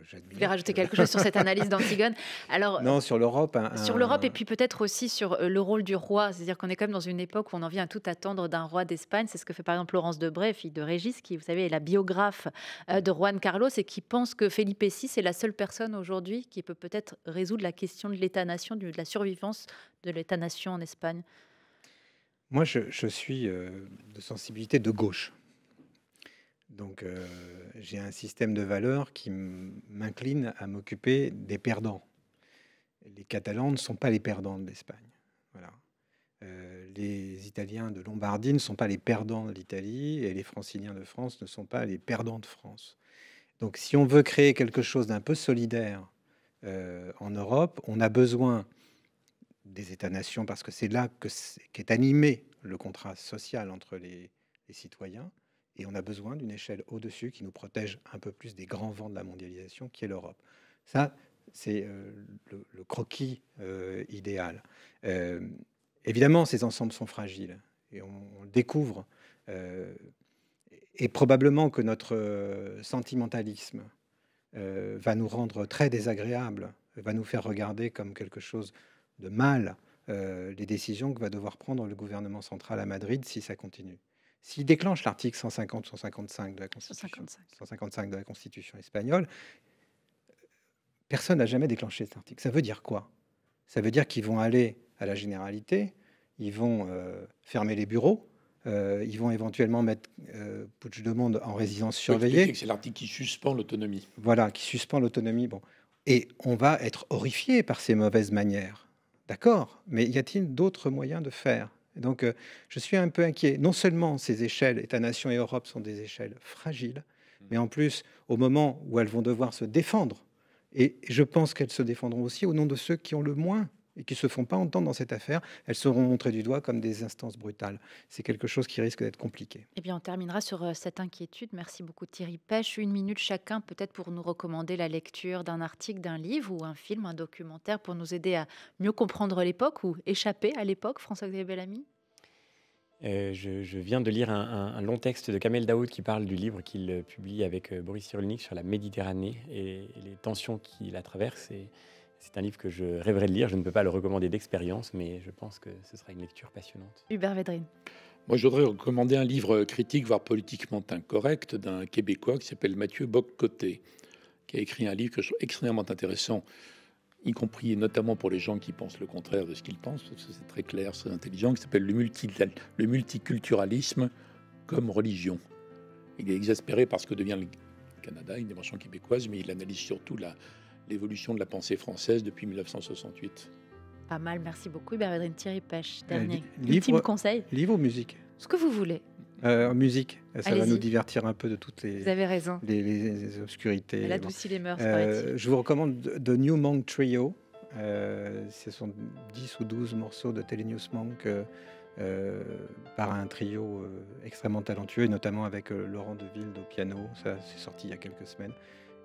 je, rajouter quelque chose sur cette analyse d'Antigone Alors, Non, sur l'Europe. Sur l'Europe et puis peut-être aussi sur euh, le rôle du roi. C'est-à-dire qu'on est quand même dans une époque où on en vient à tout attendre d'un roi d'Espagne. C'est ce que fait par exemple Laurence de Debray, fille de Régis, qui, vous savez, est la biographe euh, de Juan Carlos et qui pense que Felipe VI est la seule personne aujourd'hui qui peut peut-être résoudre la question de l'État-nation, de la survivance de l'État-nation en Espagne. Moi, je suis euh, de sensibilité de gauche. Donc euh, j'ai un système de valeurs qui m'incline à m'occuper des perdants. Les Catalans ne sont pas les perdants de l'Espagne. Euh, les Italiens de Lombardie ne sont pas les perdants de l'Italie et les Franciliens de France ne sont pas les perdants de France. Donc si on veut créer quelque chose d'un peu solidaire euh, en Europe, on a besoin des États-nations parce que c'est là qu'est animé le contrat social entre les citoyens et on a besoin d'une échelle au-dessus qui nous protège un peu plus des grands vents de la mondialisation, qui est l'Europe. Ça, c'est euh, le, croquis euh, idéal. Euh, évidemment, ces ensembles sont fragiles et on, on le découvre. et probablement que notre sentimentalisme va nous rendre très désagréables, va nous faire regarder comme quelque chose de mal les décisions que va devoir prendre le gouvernement central à Madrid si ça continue s'il déclenche l'article 150, 155 de la Constitution, 155. de la Constitution espagnole, personne n'a jamais déclenché cet article. Ça veut dire quoi Ça veut dire qu'ils vont aller à la généralité, ils vont euh, fermer les bureaux, euh, ils vont éventuellement mettre euh, de Monde en résidence surveillée. C'est l'article qui suspend l'autonomie. Voilà, qui suspend l'autonomie. Bon. Et on va être horrifié par ces mauvaises manières. D'accord, mais y a-t-il d'autres moyens de faire donc euh, je suis un peu inquiet. Non seulement ces échelles, états nation et Europe, sont des échelles fragiles, mm. mais en plus, au moment où elles vont devoir se défendre, et je pense qu'elles se défendront aussi au nom de ceux qui ont le moins et qui ne se font pas entendre dans cette affaire, elles seront montrées du doigt comme des instances brutales. C'est quelque chose qui risque d'être compliqué. Eh bien, on terminera sur euh, cette inquiétude. Merci beaucoup Thierry Pêche. Une minute chacun peut-être pour nous recommander la lecture d'un article, d'un livre ou un film, un documentaire pour nous aider à mieux comprendre l'époque ou échapper à l'époque, François-Xavier Bellamy euh, je, viens de lire un, long texte de Kamel Daoud qui parle du livre qu'il publie avec euh, Boris Cyrulnik sur la Méditerranée et, les tensions qui la traversent. Et, c'est un livre que je rêverais de lire. Je ne peux pas le recommander d'expérience, mais je pense que ce sera une lecture passionnante. Hubert Védrine. Moi, je voudrais recommander un livre critique, voire politiquement incorrect, d'un Québécois qui s'appelle Mathieu Bock-Côté, qui a écrit un livre que je trouve extrêmement intéressant, y compris et notamment pour les gens qui pensent le contraire de ce qu'ils pensent, parce que c'est très clair, très intelligent, qui s'appelle le, le multiculturalisme comme religion. Il est exaspéré parce que devient le Canada, une dimension québécoise, mais il analyse surtout la, l'évolution de la pensée française depuis 1968. Pas mal, merci beaucoup. Védrine Thierry Pêche, euh, dernier livre, ultime conseil. Livre ou musique Ce que vous voulez. Euh, musique, ça va nous divertir un peu de toutes les, vous avez raison. les, obscurités. Elle adoucit les mœurs, euh, Je vous recommande The New Monk Trio. Euh, ce sont 10 ou 12 morceaux de Telenius Monk euh, par un trio extrêmement talentueux, notamment avec Laurent Deville au piano. Ça, c'est sorti il y a quelques semaines.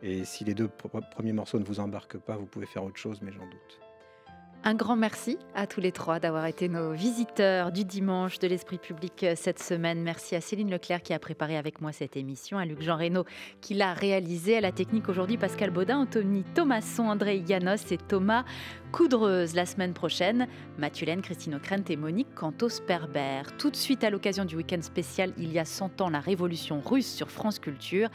Et si les deux premiers morceaux ne vous embarquent pas, vous pouvez faire autre chose, mais j'en doute. Un grand merci à tous les trois d'avoir été nos visiteurs du dimanche de l'esprit public euh, cette semaine. Merci à Céline Leclerc qui a préparé avec moi cette émission, à Luc Jean Reynaud qui l'a réalisée, à la technique aujourd'hui Pascal Baudin, Anthony Thomasson, André Yanos et Thomas Coudreuse. La semaine prochaine, Mathulène, Christine O'Krent et Monique Cantos-Perber. Tout de suite à l'occasion du week-end spécial Il y a 100 ans, la révolution russe sur France Culture,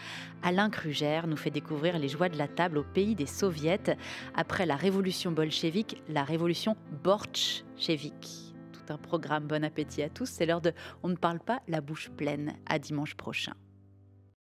Alain Crugère nous fait découvrir les joies de la table au pays des soviets. Après la révolution bolchevique, la révolution Vic. Tout un programme, bon appétit à tous. C'est l'heure de On ne parle pas la bouche pleine. À dimanche prochain.